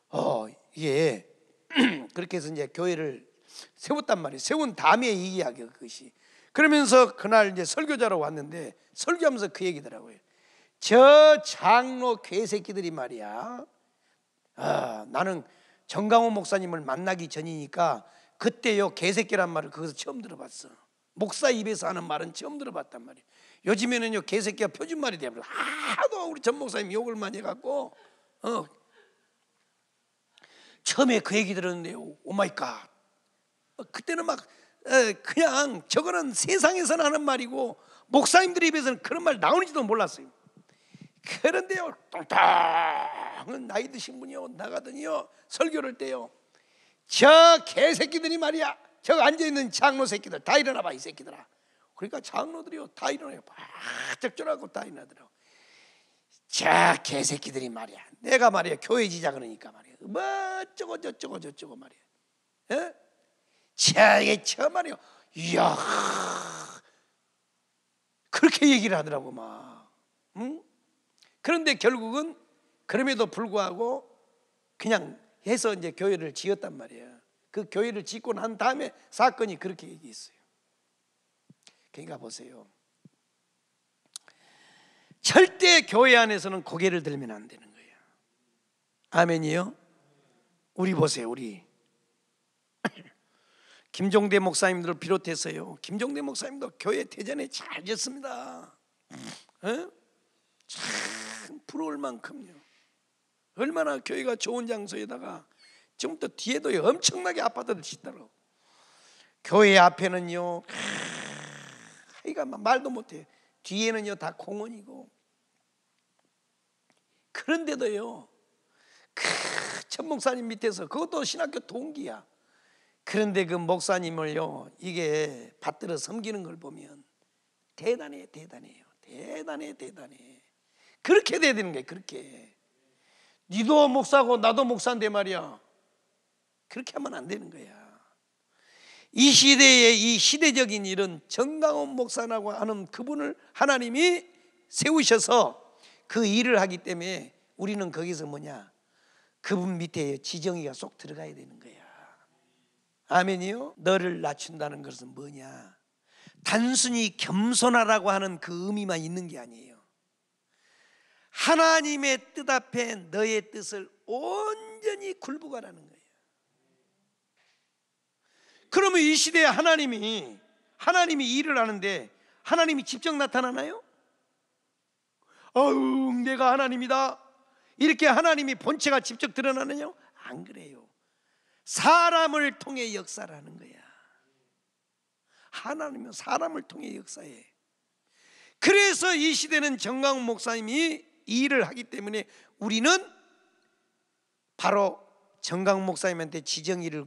어, 이게 (clears throat) 그렇게 해서 이제 교회를 세웠단 말이에요. 세운 다음에 이 이야기가 그것이. 그러면서 그날 이제 설교자로 왔는데 설교하면서 그 얘기더라고요. 저 장로 괴새끼들이 말이야. 아, 나는 정강호 목사님을 만나기 전이니까 그때요 개새끼란 말을 거기서 처음 들어봤어. 목사 입에서 하는 말은 처음 들어봤단 말이에요. 요즘에는요 개새끼가 표준말이 되면려 하도 우리 전 목사님 욕을 많이 해갖고 어. 처음에 그 얘기 들었는데요. 오마이갓. 어, 그때는 막 그냥 저거는 세상에서는 하는 말이고 목사님들 입에서는 그런 말 나오는지도 몰랐어요. 그런데요, 똥땅은 나이 드신 분이요, 나가더니요, 설교를 때요. 저 개새끼들이 말이야. 저 앉아있는 장로 새끼들 다 일어나봐, 이 새끼들아. 그러니까 장로들이요, 다 일어나요. 바짝 졸하고 다 일어나더라고. 개새끼들이 말이야. 내가 말이야, 교회 지자 그러니까 말이야. 뭐, 저거, 저쩌고, 저쩌고 말이야. 에? 자, 이게 저 말이야. 이야, 그렇게 얘기를 하더라고, 막. 응? 그런데 결국은 그럼에도 불구하고 그냥 해서 이제 교회를 지었단 말이에요그 교회를 짓고 난 다음에 사건이 그렇게 얘기했어요. 그러니까 보세요. 절대 교회 안에서는 고개를 들면 안 되는 거예요. 아멘이요? 우리 보세요, 우리. (clears throat) 김종대 목사님들을 비롯해서요. 김종대 목사님도 교회 대전에 잘지습니다 어? 참 부러울 만큼요. 얼마나 교회가 좋은 장소에다가 지금부터 뒤에도 엄청나게 아파트를 짓더라고. 교회 앞에는요, 하이가 말도 못해. 뒤에는요 다 공원이고. 그런데도요, 천 목사님 밑에서 그것도 신학교 동기야. 그런데 그 목사님을요 이게 받들어 섬기는 걸 보면 대단해 대단해요 대단해 대단해 그렇게 돼야 되는 거야. 그렇게. 니도 목사고 나도 목사인데 말이야. 그렇게 하면 안 되는 거야. 이 시대에 이 시대적인 일은 정강원 목사라고 하는 그분을 하나님이 세우셔서 그 일을 하기 때문에 우리는 거기서 뭐냐? 그분 밑에 지정이가 쏙 들어가야 되는 거야. 아멘이요? 너를 낮춘다는 것은 뭐냐? 단순히 겸손하라고 하는 그 의미만 있는 게 아니에요. 하나님의 뜻 앞에 너의 뜻을 온전히 굴복하라는 거예요. 그러면 이 시대에 하나님이 하나님이 일을 하는데 하나님이 직접 나타나나요? 어우, 내가 하나님이다. 이렇게 하나님이 본체가 직접 드러나느냐? 안 그래요. 사람을 통해 역사라는 거야. 하나님은 사람을 통해 역사해. 그래서 이 시대는 정강 목사님이 일을 하기 때문에 우리는 바로 정강 목사님한테 지정이를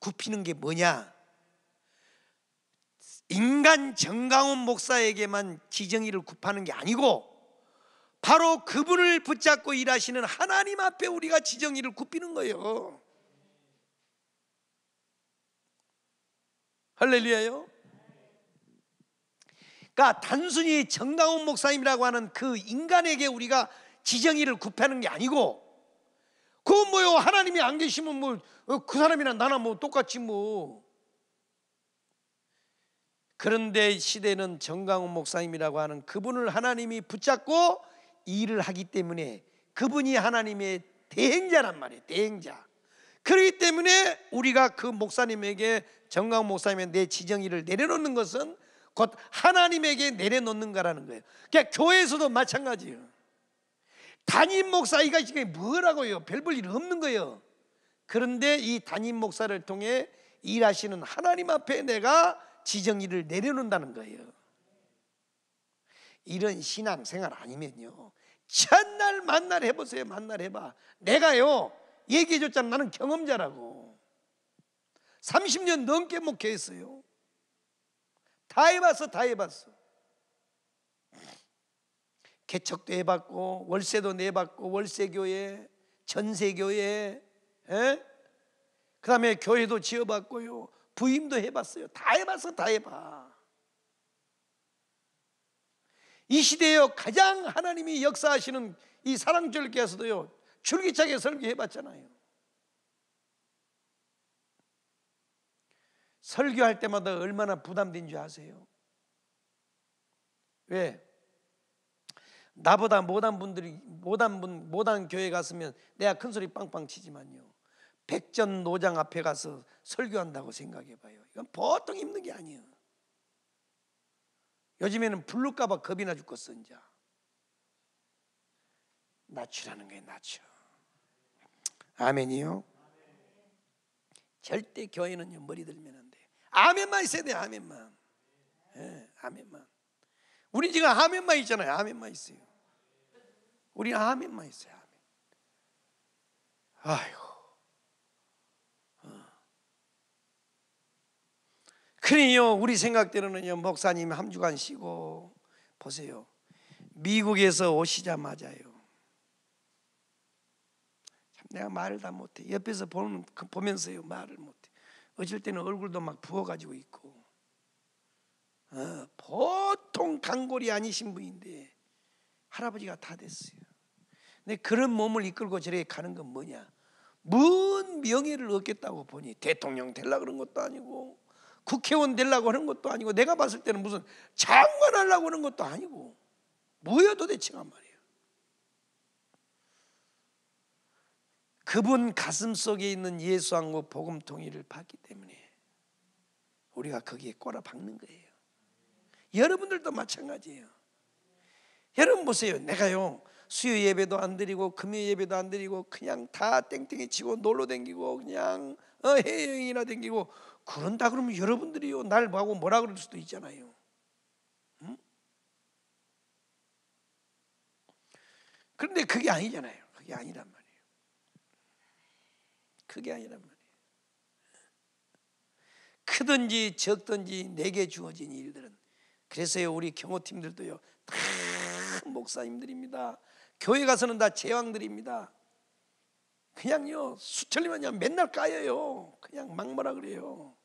굽히는 게 뭐냐? 인간 정강훈 목사에게만 지정이를 굽하는 게 아니고 바로 그분을 붙잡고 일하시는 하나님 앞에 우리가 지정이를 굽히는 거예요. 할렐루야요. 그러니까 단순히 정다운 목사님이라고 하는 그 인간에게 우리가 지정이를 굽히는 게 아니고 그건 뭐요 하나님이 안 계시면 뭐그 어, 사람이나 나나 뭐 똑같지 뭐 그런데 시대는 정강훈 목사님이라고 하는 그분을 하나님이 붙잡고 일을 하기 때문에 그분이 하나님의 대행자란 말이에요 대행자 그렇기 때문에 우리가 그 목사님에게 정강 목사님의 내 지정의를 내려놓는 것은 곧 하나님에게 내려놓는가라는 거예요. 그러니까 교회에서도 마찬가지예요. 담임 목사 이가 지금 뭐라고요? 별볼일 없는 거예요. 그런데 이 담임 목사를 통해 일하시는 하나님 앞에 내가 지정이를 내려놓는다는 거예요. 이런 신앙 생활 아니면요. 첫날 만날 해보세요. 만날 해봐. 내가요. 얘기해줬잖아. 나는 경험자라고. 30년 넘게 목회했어요. 다 해봤어, 다 해봤어. 개척도 해봤고, 월세도 내봤고, 월세교회, 전세교회, 그 다음에 교회도 지어봤고요. 부임도 해봤어요. 다 해봤어, 다 해봐. 이 시대에 가장 하나님이 역사하시는 이사랑절께서도요 줄기차게 설교해봤잖아요. 설교할 때마다 얼마나 부담된 줄 아세요? 왜? 나보다 못한 분들이 못한 분 못한 교회 갔으면 내가 큰 소리 빵빵 치지만요. 백전 노장 앞에 가서 설교한다고 생각해 봐요. 이건 보통 힘든 게 아니에요. 요즘에는 불를까 봐 겁이 나 죽겠어 이제. 낮추라는 게 낮춰. 아멘이요. 절대 교회는요 머리 들면은 아멘만 있어야 돼요. 아멘만. 네, 아멘만. 우리 지금 아멘만 있잖아요. 아멘만 있어요. 우리 아멘만 있어요. 아멘. 아이고. 어. 그래요. 우리 생각대로는요. 목사님 한 주간 쉬고 보세요. 미국에서 오시자마자요. 참 내가 말을 다 못해. 옆에서 보면서요 말을 못해. 어쩔 때는 얼굴도 막 부어가지고 있고 어, 보통 강골이 아니신 분인데 할아버지가 다 됐어요. 근데 그런 몸을 이끌고 저렇게 가는 건 뭐냐? 뭔 명예를 얻겠다고 보니 대통령 될라 그런 것도 아니고 국회의원 될라고 하는 것도 아니고 내가 봤을 때는 무슨 장관 하려고 하는 것도 아니고 뭐야 도대체가 말이야. 그분 가슴 속에 있는 예수 왕국 복음 통일을 받기 때문에 우리가 거기에 꼬라박는 거예요. 여러분들도 마찬가지예요. 여러분 보세요. 내가요. 수요 예배도 안 드리고 금요 예배도 안 드리고 그냥 다 땡땡이 치고 놀러 댕기고 그냥 어, 해외여행이나 댕기고 그런다 그러면 여러분들이요 날뭐고 뭐라 그럴 수도 있잖아요. 그런데 그게 아니잖아요. 그게 아니란 말이에요. 그게 아니란 말이에요. 크든지 적든지 내게 주어진 일들은 그래서 우리 경호팀들도요 다 목사님들입니다. 교회 가서는 다 제왕들입니다. 그냥요 수철리만 그냥 맨날 까여요. 그냥 막말라 그래요.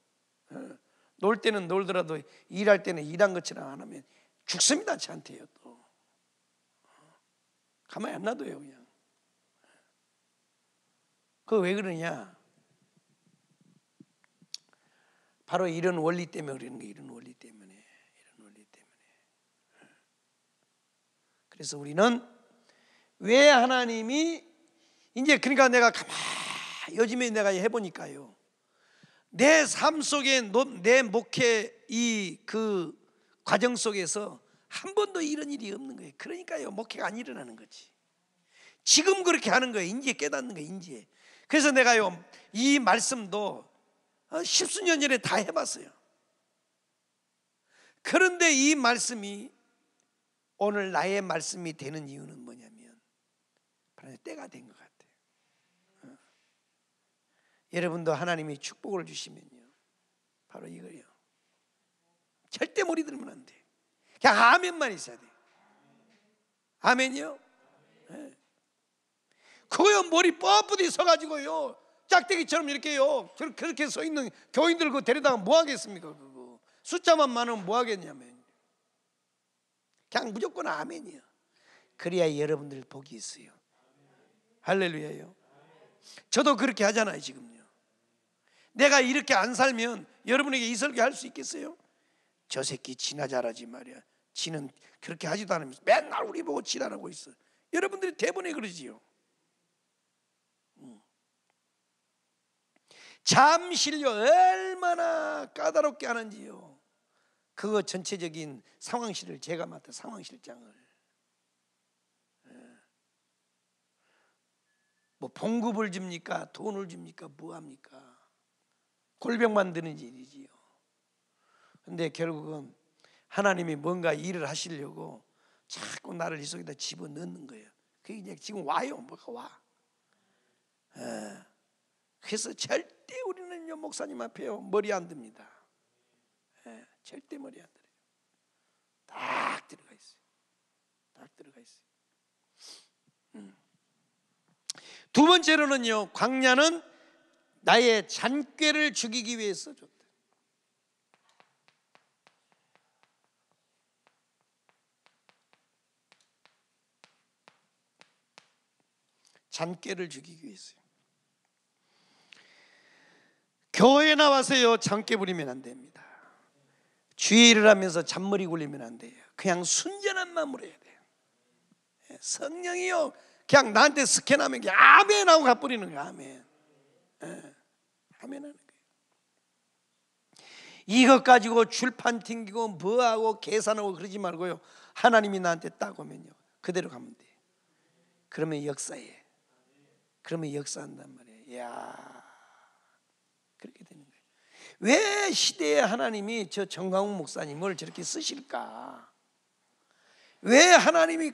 어, 놀 때는 놀더라도 일할 때는 일한 것처럼 안 하면 죽습니다 저한테요 또. 어, 가만히 안 놔둬요 그냥. 그거 왜 그러냐? 바로 이런 원리 때문에 그러는 거 이런 원리 때문에. 이런 원리 때문에. 그래서 우리는 왜 하나님이 이제 그러니까 내가 가만 요즘에 내가 해보니까요. 내 삶 속에 내 목회 이 그 과정 속에서 한 번도 이런 일이 없는 거예요. 그러니까요 목회가 안 일어나는 거지. 지금 그렇게 하는 거예요. 이제 깨닫는 거예요. 이제 그래서 내가요, 이 말씀도 어, 십수년 전에 다 해봤어요. 그런데 이 말씀이 오늘 나의 말씀이 되는 이유는 뭐냐면, 바로 때가 된 것 같아요. 어. 여러분도 하나님이 축복을 주시면요. 바로 이거예요. 절대 머리 들면 안 돼. 그냥 아멘만 있어야 돼. 요 아멘요? 네. 그거요 머리 뻣뻣이 서가지고요 짝대기처럼 이렇게요 그렇게 서 있는 교인들 그 데려다가 뭐 하겠습니까 그거 숫자만 많으면 뭐 하겠냐면 그냥 무조건 아멘이요 그래야 여러분들 복이 있어요 할렐루야요 저도 그렇게 하잖아요 지금요 내가 이렇게 안 살면 여러분에게 이설계 할수 있겠어요? 저 새끼 지나 잘하지 말이야 지는 그렇게 하지도 않으면서 맨날 우리 보고 지랄하고 있어 여러분들이 대본에 그러지요 잠실요 얼마나 까다롭게 하는지요. 그거 전체적인 상황실을 제가 맡은 상황실장을 예. 뭐 봉급을 줍니까 돈을 줍니까 뭐 합니까 골병 만드는 일이지요. 근데 결국은 하나님이 뭔가 일을 하시려고 자꾸 나를 이 속에다 집어 넣는 거예요. 그게 이제 지금 와요, 뭐가 와. 에. 예. 그래서 절대 절 우리는요 목사님 앞에요 머리 안 듭니다. 예, 절대 머리 안 들어요. 딱 들어가 있어요. 딱 들어가 있어요. 음. 두 번째로는요 광야는 나의 잔꾀를 죽이기 위해서 줬다. 잔꾀를 죽이기 위해서요. 교회 나와서요 장깨 부리면 안 됩니다. 주의 일 하면서 잔머리 굴리면 안 돼요. 그냥 순전한 마음으로 해야 돼요. 예, 성령이요 그냥 나한테 스캔하면 아멘 하고 가버리는 거예 아멘. 예, 아멘 하는 거예요. 이것 가지고 줄판 튕기고 뭐하고 계산하고 그러지 말고요. 하나님이 나한테 딱 오면요. 그대로 가면 돼. 그러면 역사해. 그러면 역사한단 말이에요. 야왜 시대에 하나님이 저 정강욱 목사님을 저렇게 쓰실까? 왜 하나님이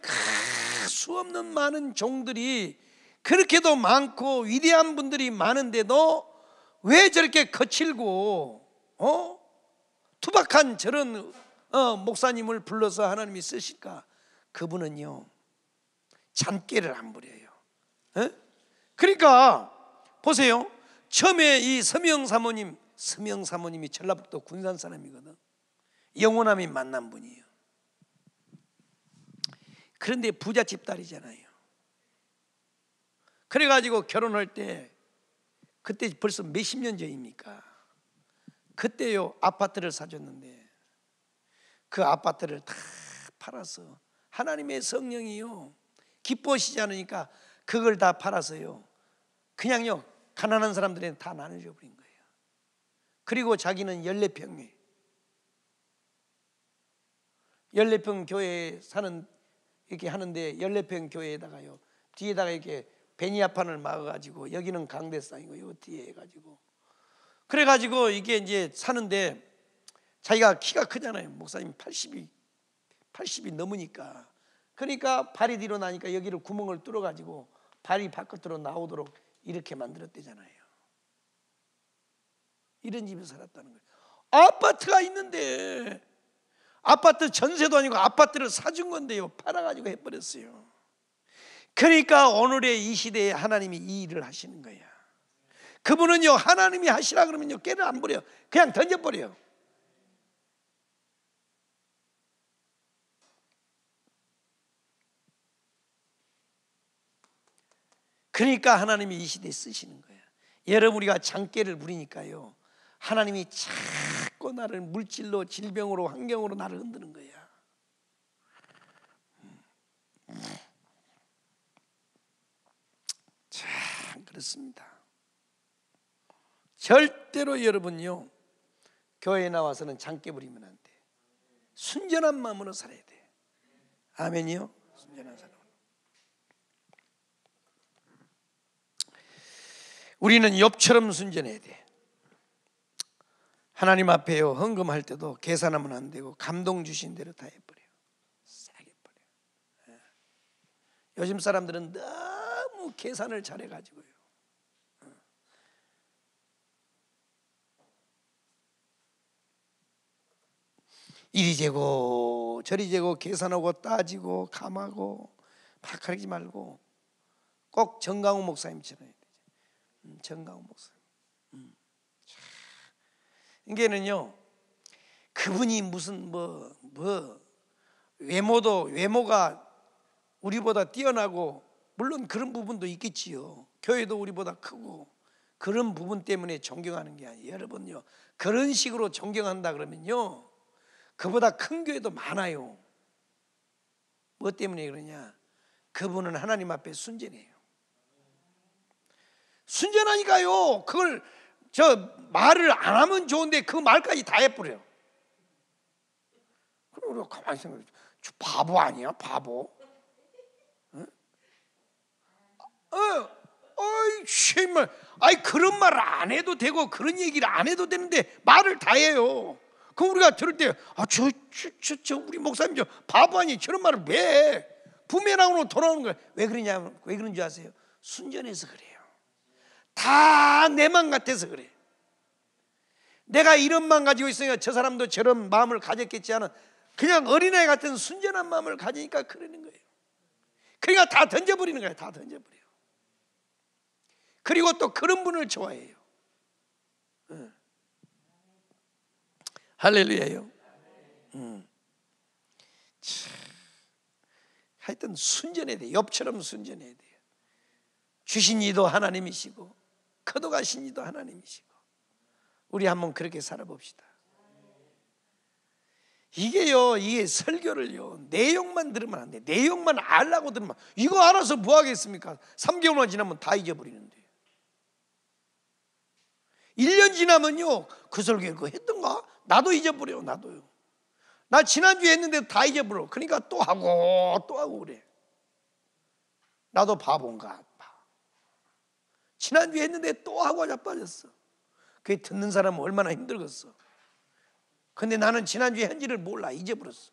수없는 많은 종들이 그렇게도 많고 위대한 분들이 많은데도 왜 저렇게 거칠고 어? 투박한 저런 어, 목사님을 불러서 하나님이 쓰실까? 그분은요 잔깨를안 부려요. 에? 어? 그러니까 보세요. 처음에 이 서명 사모님 스명 사모님이 전라북도 군산 사람이거든. 영원함이 만난 분이에요. 그런데 부잣집 딸이잖아요. 그래가지고 결혼할 때 그때 벌써 몇십 년 전입니까? 그때요 아파트를 사줬는데 그 아파트를 다 팔아서 하나님의 성령이요 기뻐하시지 않으니까 그걸 다 팔아서요 그냥요 가난한 사람들에다 나눠줘 버린 거예요. 그리고 자기는 열네평이 열네평 교회에 사는 이렇게 하는데 열네평 교회에다가요 뒤에다가 이렇게 베니아판을 막아가지고 여기는 강대 쌓이고 요 뒤에 해가지고 그래가지고 이게 이제 사는데 자기가 키가 크잖아요 목사님 80이 80이 넘으니까 그러니까 발이 뒤로 나니까 여기를 구멍을 뚫어가지고 발이 바깥으로 나오도록 이렇게 만들었대잖아요 이런 집에 살았다는 거예요. 아파트가 있는데 아파트 전세도 아니고 아파트를 사준 건데요. 팔아가지고 해버렸어요. 그러니까 오늘의 이 시대에 하나님이 이 일을 하시는 거야. 그분은요 하나님이 하시라 그러면요 깨를 안 버려. 그냥 던져버려 그러니까 하나님이 이 시대에 쓰시는 거야. 여러분 우리가 장깨를 부리니까요. 하나님이 자꾸 나를 물질로 질병으로 환경으로 나를 흔드는 거야. 참 그렇습니다. 절대로 여러분요 교회에 나와서는 장깨 부리면 안 돼. 순전한 마음으로 살아야 돼. 아멘이요. 순전한 사람. 우리는 옆처럼 순전해야 돼. 하나님 앞에요 헌금할 때도 계산하면 안 되고 감동 주신 대로 다 해버려요. 싹버려요즘 예. 사람들은 너무 계산을 잘해가지고요. 예. 이리 재고 저리 재고 계산하고 따지고 감하고 팍가지 말고 꼭 정강호 목사님처럼 해야 되죠. 음, 정강호 목사. 이게는요 그분이 무슨 뭐뭐 뭐 외모도 외모가 우리보다 뛰어나고 물론 그런 부분도 있겠지요. 교회도 우리보다 크고 그런 부분 때문에 존경하는 게 아니에요. 여러분요. 그런 식으로 존경한다 그러면요. 그보다 큰 교회도 많아요. 뭐 때문에 그러냐? 그분은 하나님 앞에 순전해요. 순전하니까요. 그걸 저 말을 안 하면 좋은데 그 말까지 다 해버려. 그럼 우리가 가만히 생각해. 저 바보 아니야? 바보? 응? 어, 어이, 정말. 아이, 그런 말 안 해도 되고 그런 얘기를 안 해도 되는데 말을 다 해요. 그럼 우리가 들을 때, 아, 저, 저, 저, 저 우리 목사님 저 바보 아니? 저런 말을 왜 해? 부메랑으로 돌아오는 거야. 왜 그러냐, 왜 그런 줄 아세요? 순전해서 그래요. 다내맘 같아서 그래. 내가 이런 마음 가지고 있으니까 저 사람도 저런 마음을 가졌겠지 하는 그냥 어린애 같은 순전한 마음을 가지니까 그러는 거예요. 그러니까 다 던져버리는 거예요. 다 던져버려요. 그리고 또 그런 분을 좋아해요. 응. 할렐루야요. 응. 하여튼 순전해야 돼. 옆처럼 순전해야 돼요. 주신 이도 하나님이시고 거둬가신 이도 하나님이시고 우리 한번 그렇게 살아봅시다. 이게요, 이게 설교를요, 내용만 들으면 안 돼. 내용만 알라고 들으면, 이거 알아서 뭐 하겠습니까? 3개월만 지나면 다 잊어버리는데. 1년 지나면요, 그 설교 그거 했던가? 나도 잊어버려 나도요. 나 지난주에 했는데 다 잊어버려. 그러니까 또 하고, 또 하고 그래. 나도 바본가? 지난주에 했는데 또 하고 자빠졌어. 그게 듣는 사람은 얼마나 힘들겠어. 근데 나는 지난주에 한지를 몰라. 잊어버렸어.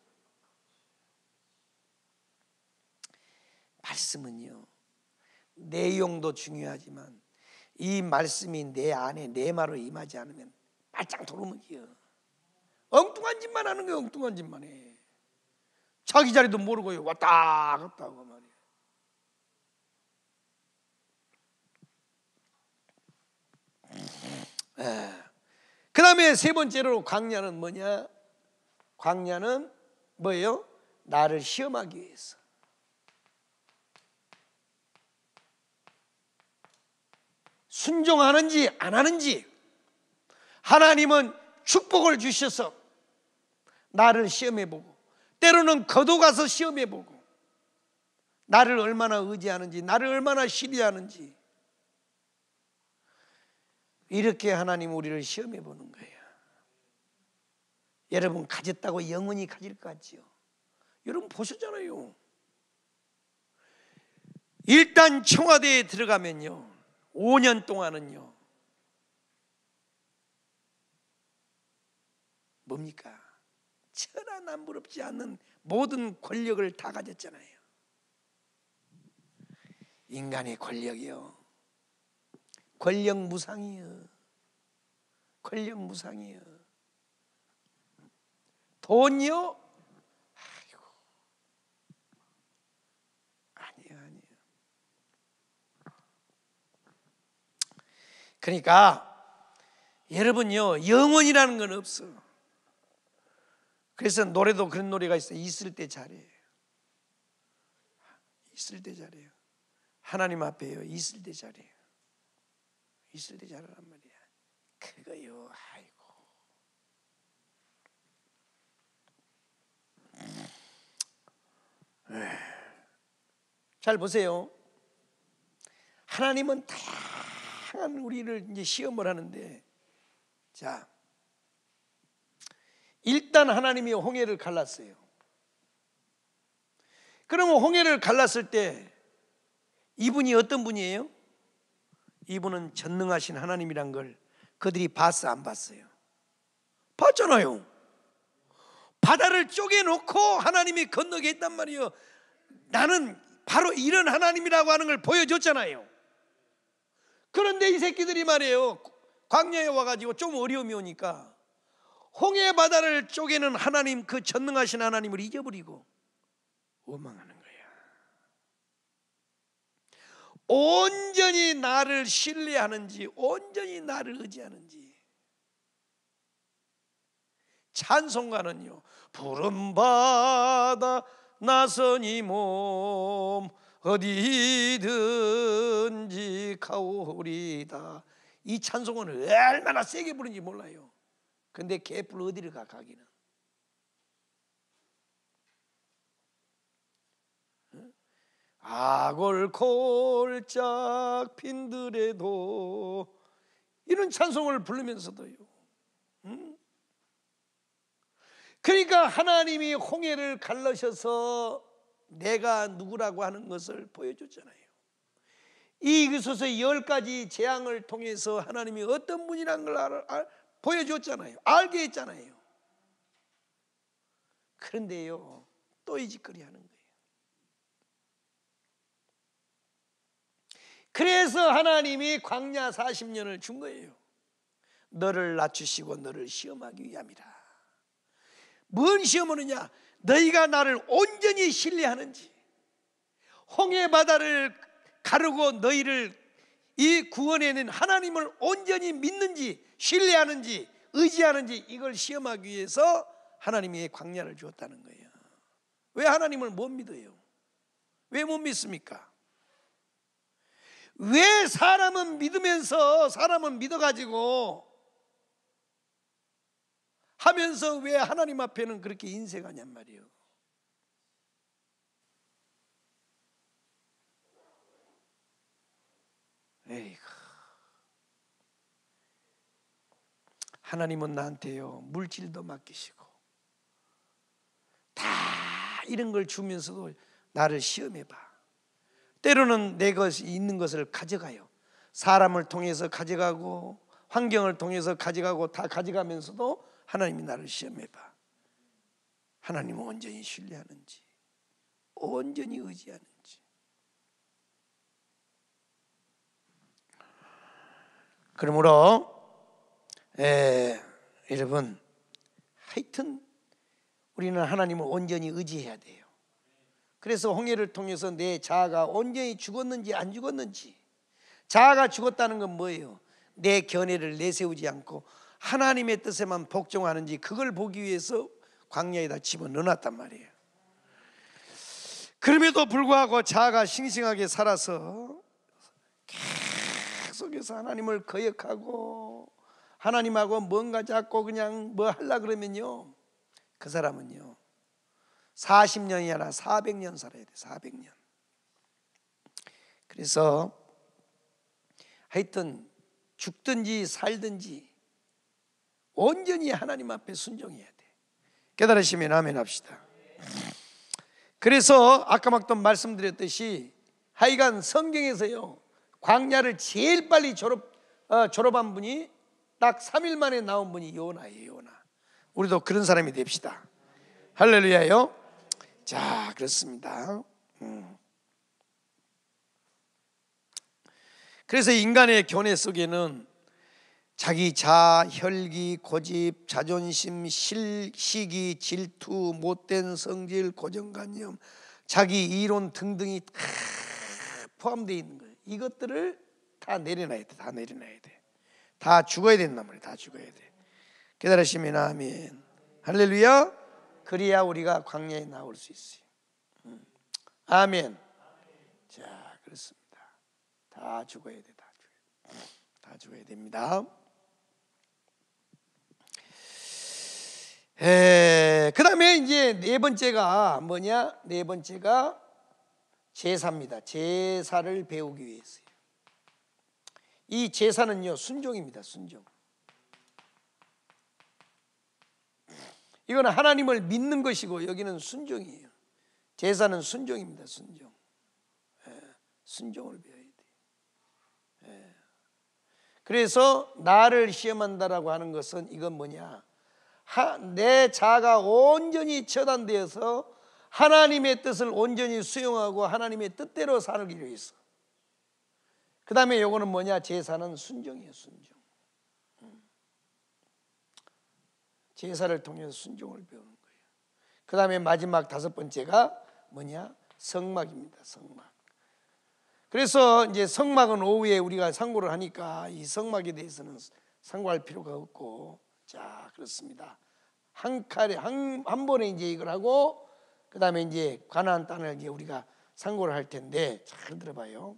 말씀은요. 내용도 중요하지만 이 말씀이 내 안에 내 말로 임하지 않으면 말짱 도루묵이요. 엉뚱한 짓만 하는 게 엉뚱한 짓만 해. 자기 자리도 모르고 왔다 갔다 하고 예. 그 다음에 세 번째로 광야는 뭐냐? 광야는 뭐예요? 나를 시험하기 위해서. 순종하는지 안 하는지 하나님은 축복을 주셔서 나를 시험해 보고 때로는 거도 가서 시험해 보고 나를 얼마나 의지하는지 나를 얼마나 신뢰하는지 이렇게 하나님 우리를 시험해 보는 거예요. 여러분 가졌다고 영원히 가질 것 같지요? 여러분 보셨잖아요. 일단 청와대에 들어가면요. 5년 동안은요. 뭡니까? 천하남부럽지 않는 모든 권력을 다 가졌잖아요. 인간의 권력이요. 권력 무상이요. 권력 무상이요. 돈이요? 아이고. 아니요, 아니요. 그러니까 여러분요, 영혼이라는 건 없어. 그래서 노래도 그런 노래가 있어. 있을 때 잘해요. 있을 때 잘해요. 하나님 앞에요. 있을 때 잘해요. 있을 때엘이 잘하란 말이야. 그거요. 아이고. 잘 보세요. 하나님은 다양한 우리를 이제 시험을 하는데 자 일단 하나님이 홍해를 갈랐어요. 그러면 홍해를 갈랐을 때 이분이 어떤 분이에요? 이분은 전능하신 하나님이란 걸 그들이 봤어 안 봤어요? 봤잖아요. 바다를 쪼개놓고 하나님이 건너게 했단 말이요. 나는 바로 이런 하나님이라고 하는 걸 보여줬잖아요. 그런데 이 새끼들이 말이에요. 광야에 와가지고 좀 어려움이 오니까 홍해 바다를 쪼개는 하나님 그 전능하신 하나님을 잊어버리고 원망하는. 온전히 나를 신뢰하는지 온전히 나를 의지하는지 찬송가는요 부름바다 나서니 몸 어디든지 가오리다 이 찬송은 얼마나 세게 부른지 몰라요 근데 개뿔 어디를 가 가기는 아골콜짝 핀들에도 이런 찬송을 부르면서도요. 음? 그러니까 하나님이 홍해를 갈라셔서 내가 누구라고 하는 것을 보여줬잖아요. 이기소서의 열 가지 재앙을 통해서 하나님이 어떤 분이란 걸 알, 보여줬잖아요. 알게 했잖아요. 그런데요, 또 이 짓거리 하는 거예요. 그래서 하나님이 광야 40년을 준 거예요. 너를 낮추시고 너를 시험하기 위함이라. 뭔 시험하느냐? 너희가 나를 온전히 신뢰하는지, 홍해 바다를 가르고 너희를 이 구원에는 하나님을 온전히 믿는지, 신뢰하는지, 의지하는지 이걸 시험하기 위해서 하나님이 광야를 주었다는 거예요. 왜 하나님을 못 믿어요? 왜 못 믿습니까? 왜 사람은 믿으면서 사람은 믿어가지고 하면서 왜 하나님 앞에는 그렇게 인색하냔 말이에요. 에이구. 하나님은 나한테요 물질도 맡기시고 다 이런 걸 주면서도 나를 시험해봐. 때로는 내 것이 있는 것을 가져가요. 사람을 통해서 가져가고 환경을 통해서 가져가고 다 가져가면서도 하나님이 나를 시험해 봐. 하나님은 온전히 신뢰하는지 온전히 의지하는지. 그러므로 에, 여러분 하여튼 우리는 하나님을 온전히 의지해야 돼요. 그래서 홍해를 통해서 내 자아가 온전히 죽었는지 안 죽었는지 자아가 죽었다는 건 뭐예요? 내 견해를 내세우지 않고 하나님의 뜻에만 복종하는지 그걸 보기 위해서 광야에다 집어넣어놨단 말이에요. 그럼에도 불구하고 자아가 싱싱하게 살아서 계속해서 하나님을 거역하고 하나님하고 뭔가 잡고 그냥 뭐 하려 그러면요. 그 사람은요. 40년이 아니라 400년 살아야 돼. 400년. 그래서 하여튼 죽든지 살든지 온전히 하나님 앞에 순종해야 돼. 깨달으시면 아멘 합시다. 그래서 아까 막도 말씀드렸듯이 하여간 성경에서요. 광야를 제일 빨리 졸업 어, 졸업한 분이 딱 3일 만에 나온 분이 요나예요, 요나. 우리도 그런 사람이 됩시다. 할렐루야요. 자, 그렇습니다. 음. 그래서 인간의 견해 속에는 자기 자, 혈기, 고집, 자존심, 실, 시기, 질투, 못된 성질, 고정관념, 자기 이론 등등이 다 포함되어 있는 거예요. 이것들을 다 내려놔야 돼. 다 내려놔야 돼. 다 죽어야 된단 말이에요. 다 죽어야 돼. 깨달으시면 아멘. 할렐루야. 그리야 우리가 광야에 나올 수 있어요. 음. 아멘. 자, 그렇습니다. 다 죽어야 돼, 다 죽어야 돼. 다 죽어야 됩니다. 에, 그다음에 이제 네 번째가 뭐냐? 네 번째가 제사입니다. 제사를 배우기 위해서요. 이 제사는요, 순종입니다. 순종. 이건 하나님을 믿는 것이고 여기는 순종이에요. 제사는 순종입니다. 순종. 예, 순종을 배워야 돼. 예. 그래서 나를 시험한다라고 하는 것은 이건 뭐냐? 하, 내 자가 온전히 처단되어서 하나님의 뜻을 온전히 수용하고 하나님의 뜻대로 살기 위해서. 그 다음에 요거는 뭐냐? 제사는 순종이에요. 순종. 제사를 통해서 순종을 배우는 거예요. 그 다음에 마지막 다섯 번째가 뭐냐? 성막입니다. 성막. 그래서 이제 성막은 오후에 우리가 상고를 하니까 이 성막에 대해서는 상고할 필요가 없고 자 그렇습니다. 한 칼에 한, 한 번에 이제 이걸 하고 그 다음에 이제 가나안 땅을 이제 우리가 상고를 할 텐데 잘 들어봐요.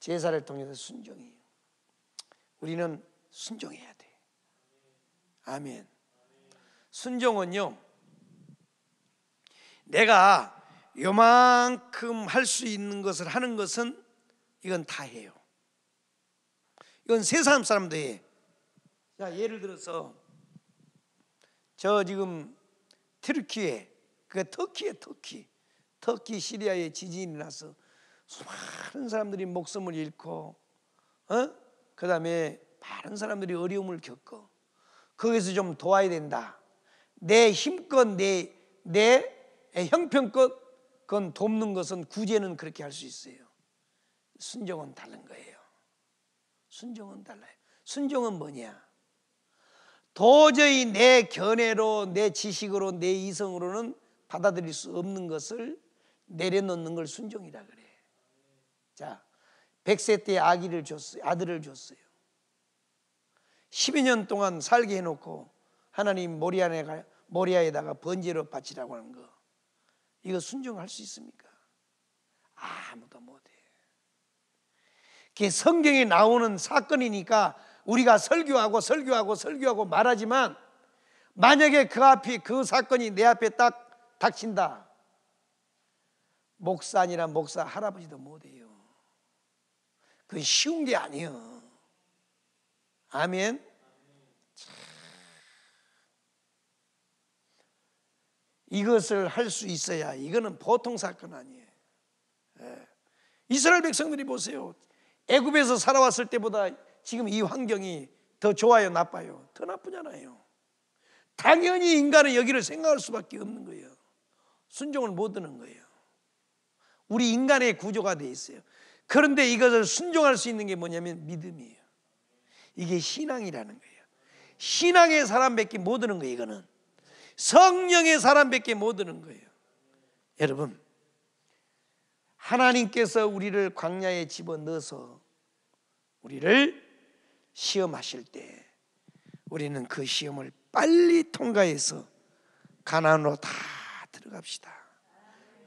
제사를 통해서 순종이에요. 우리는 순종해야 돼. 아멘. 순종은요. 내가 요만큼 할 수 있는 것을 하는 것은 이건 다 해요. 이건 세상 사람도 해. 자, 예를 들어서 저 지금 트르키에그 그러니까 터키에 터키 터키 시리아에 지진이 나서 많은 사람들이 목숨을 잃고 어? 그다음에 많은 사람들이 어려움을 겪고 거기서 좀 도와야 된다. 내 힘껏 내, 내 형편껏 그건 돕는 것은 구제는 그렇게 할 수 있어요. 순종은 다른 거예요. 순종은 달라요. 순종은 뭐냐? 도저히 내 견해로, 내 지식으로, 내 이성으로는 받아들일 수 없는 것을 내려놓는 걸 순종이라 그래. 자, 100세 때 아기를 줬어요. 아들을 줬어요. 12년 동안 살게 해놓고 하나님 모리안에 가 모리아에다가 번제로 바치라고 하는 거 이거 순종할 수 있습니까? 아무도 못해. 그게 성경에 나오는 사건이니까 우리가 설교하고 설교하고 설교하고 말하지만 만약에 그 앞이 그 사건이 내 앞에 딱 닥친다. 목사 아니라 목사 할아버지도 못해요. 그건 쉬운 게 아니에요. 아멘. 이것을 할 수 있어야 이거는 보통 사건 아니에요. 예. 이스라엘 백성들이 보세요. 애굽에서 살아왔을 때보다 지금 이 환경이 더 좋아요, 나빠요? 더 나쁘잖아요. 당연히 인간은 여기를 생각할 수밖에 없는 거예요. 순종을 못 하는 거예요. 우리 인간의 구조가 돼 있어요. 그런데 이것을 순종할 수 있는 게 뭐냐면 믿음이에요. 이게 신앙이라는 거예요. 신앙의 사람밖에 못 드는 거예요, 이거는. 성령의 사람밖에 못 오는 거예요. 여러분, 하나님께서 우리를 광야에 집어넣어서 우리를 시험하실 때 우리는 그 시험을 빨리 통과해서 가난으로 다 들어갑시다.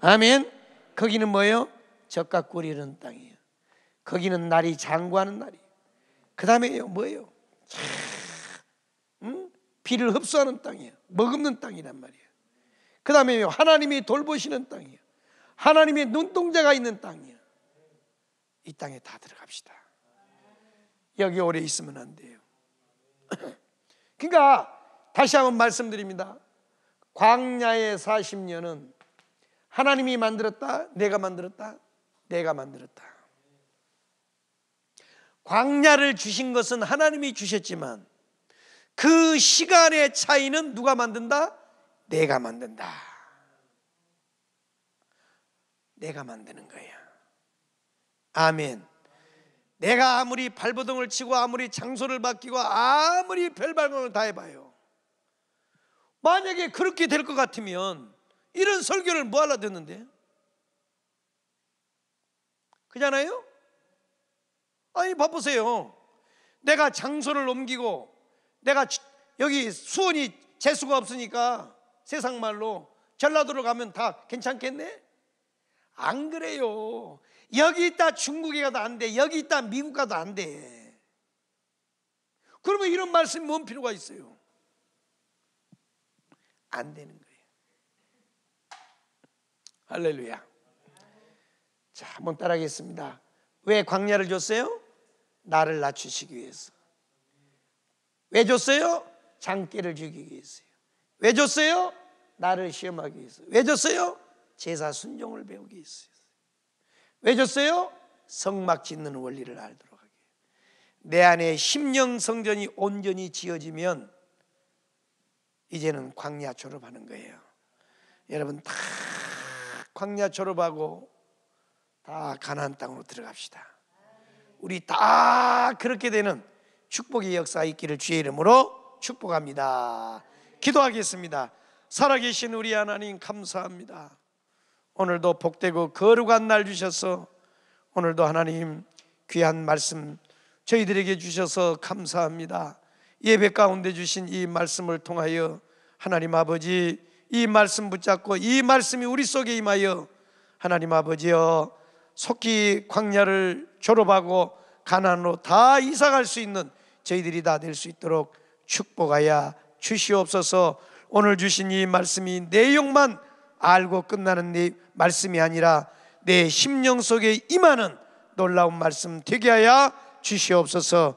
아멘. 거기는 뭐예요? 적과 꿀이는 땅이에요. 거기는 날이 장구하는 날이에요. 그 다음에 뭐예요? 비를 흡수하는 땅이에요. 먹금는 땅이란 말이에요. 그 다음에 하나님이 돌보시는 땅이에요. 하나님의 눈동자가 있는 땅이에요. 이 땅에 다 들어갑시다. 여기 오래 있으면 안 돼요. (clears throat) 그러니까 다시 한번 말씀드립니다. 광야의 40년은 하나님이 만들었다, 내가 만들었다, 내가 만들었다. 광야를 주신 것은 하나님이 주셨지만 그 시간의 차이는 누가 만든다? 내가 만든다. 내가 만드는 거야. 아멘. 내가 아무리 발버둥을 치고 아무리 장소를 바뀌고 아무리 별발광을 다 해봐요. 만약에 그렇게 될 것 같으면 이런 설교를 뭐하러 듣는데? 그잖아요? 아니, 바보세요. 내가 장소를 옮기고 내가 여기 수원이 재수가 없으니까 세상 말로 전라도로 가면 다 괜찮겠네? 안 그래요. 여기 있다 중국에 가도 안 돼. 여기 있다 미국 가도 안 돼. 그러면 이런 말씀이 뭔 필요가 있어요? 안 되는 거예요. 할렐루야. 자, 한번 따라하겠습니다. 왜 광야를 줬어요? 나를 낮추시기 위해서. 왜 줬어요? 장기를 죽이기 위해서요. 왜 줬어요? 나를 시험하기 위해서. 왜 줬어요? 제사 순종을 배우기 위해서. 왜 줬어요? 성막 짓는 원리를 알도록 하게. 내 안에 심령 성전이 온전히 지어지면 이제는 광야 졸업하는 거예요. 여러분 다 광야 졸업하고 다 가나안 땅으로 들어갑시다. 우리 다 그렇게 되는 축복의 역사 있기를 주의 이름으로 축복합니다. 기도하겠습니다. 살아계신 우리 하나님 감사합니다. 오늘도 복되고 거룩한 날 주셔서 오늘도 하나님 귀한 말씀 저희들에게 주셔서 감사합니다. 예배 가운데 주신 이 말씀을 통하여 하나님 아버지 이 말씀 붙잡고 이 말씀이 우리 속에 임하여 하나님 아버지여 속히 광야를 졸업하고 가난으로 다 이사갈 수 있는 저희들이 다 될 수 있도록 축복하여 주시옵소서 오늘 주신 이 말씀이 내용만 알고 끝나는 이 말씀이 아니라 내 심령 속에 임하는 놀라운 말씀 되게 하여 주시옵소서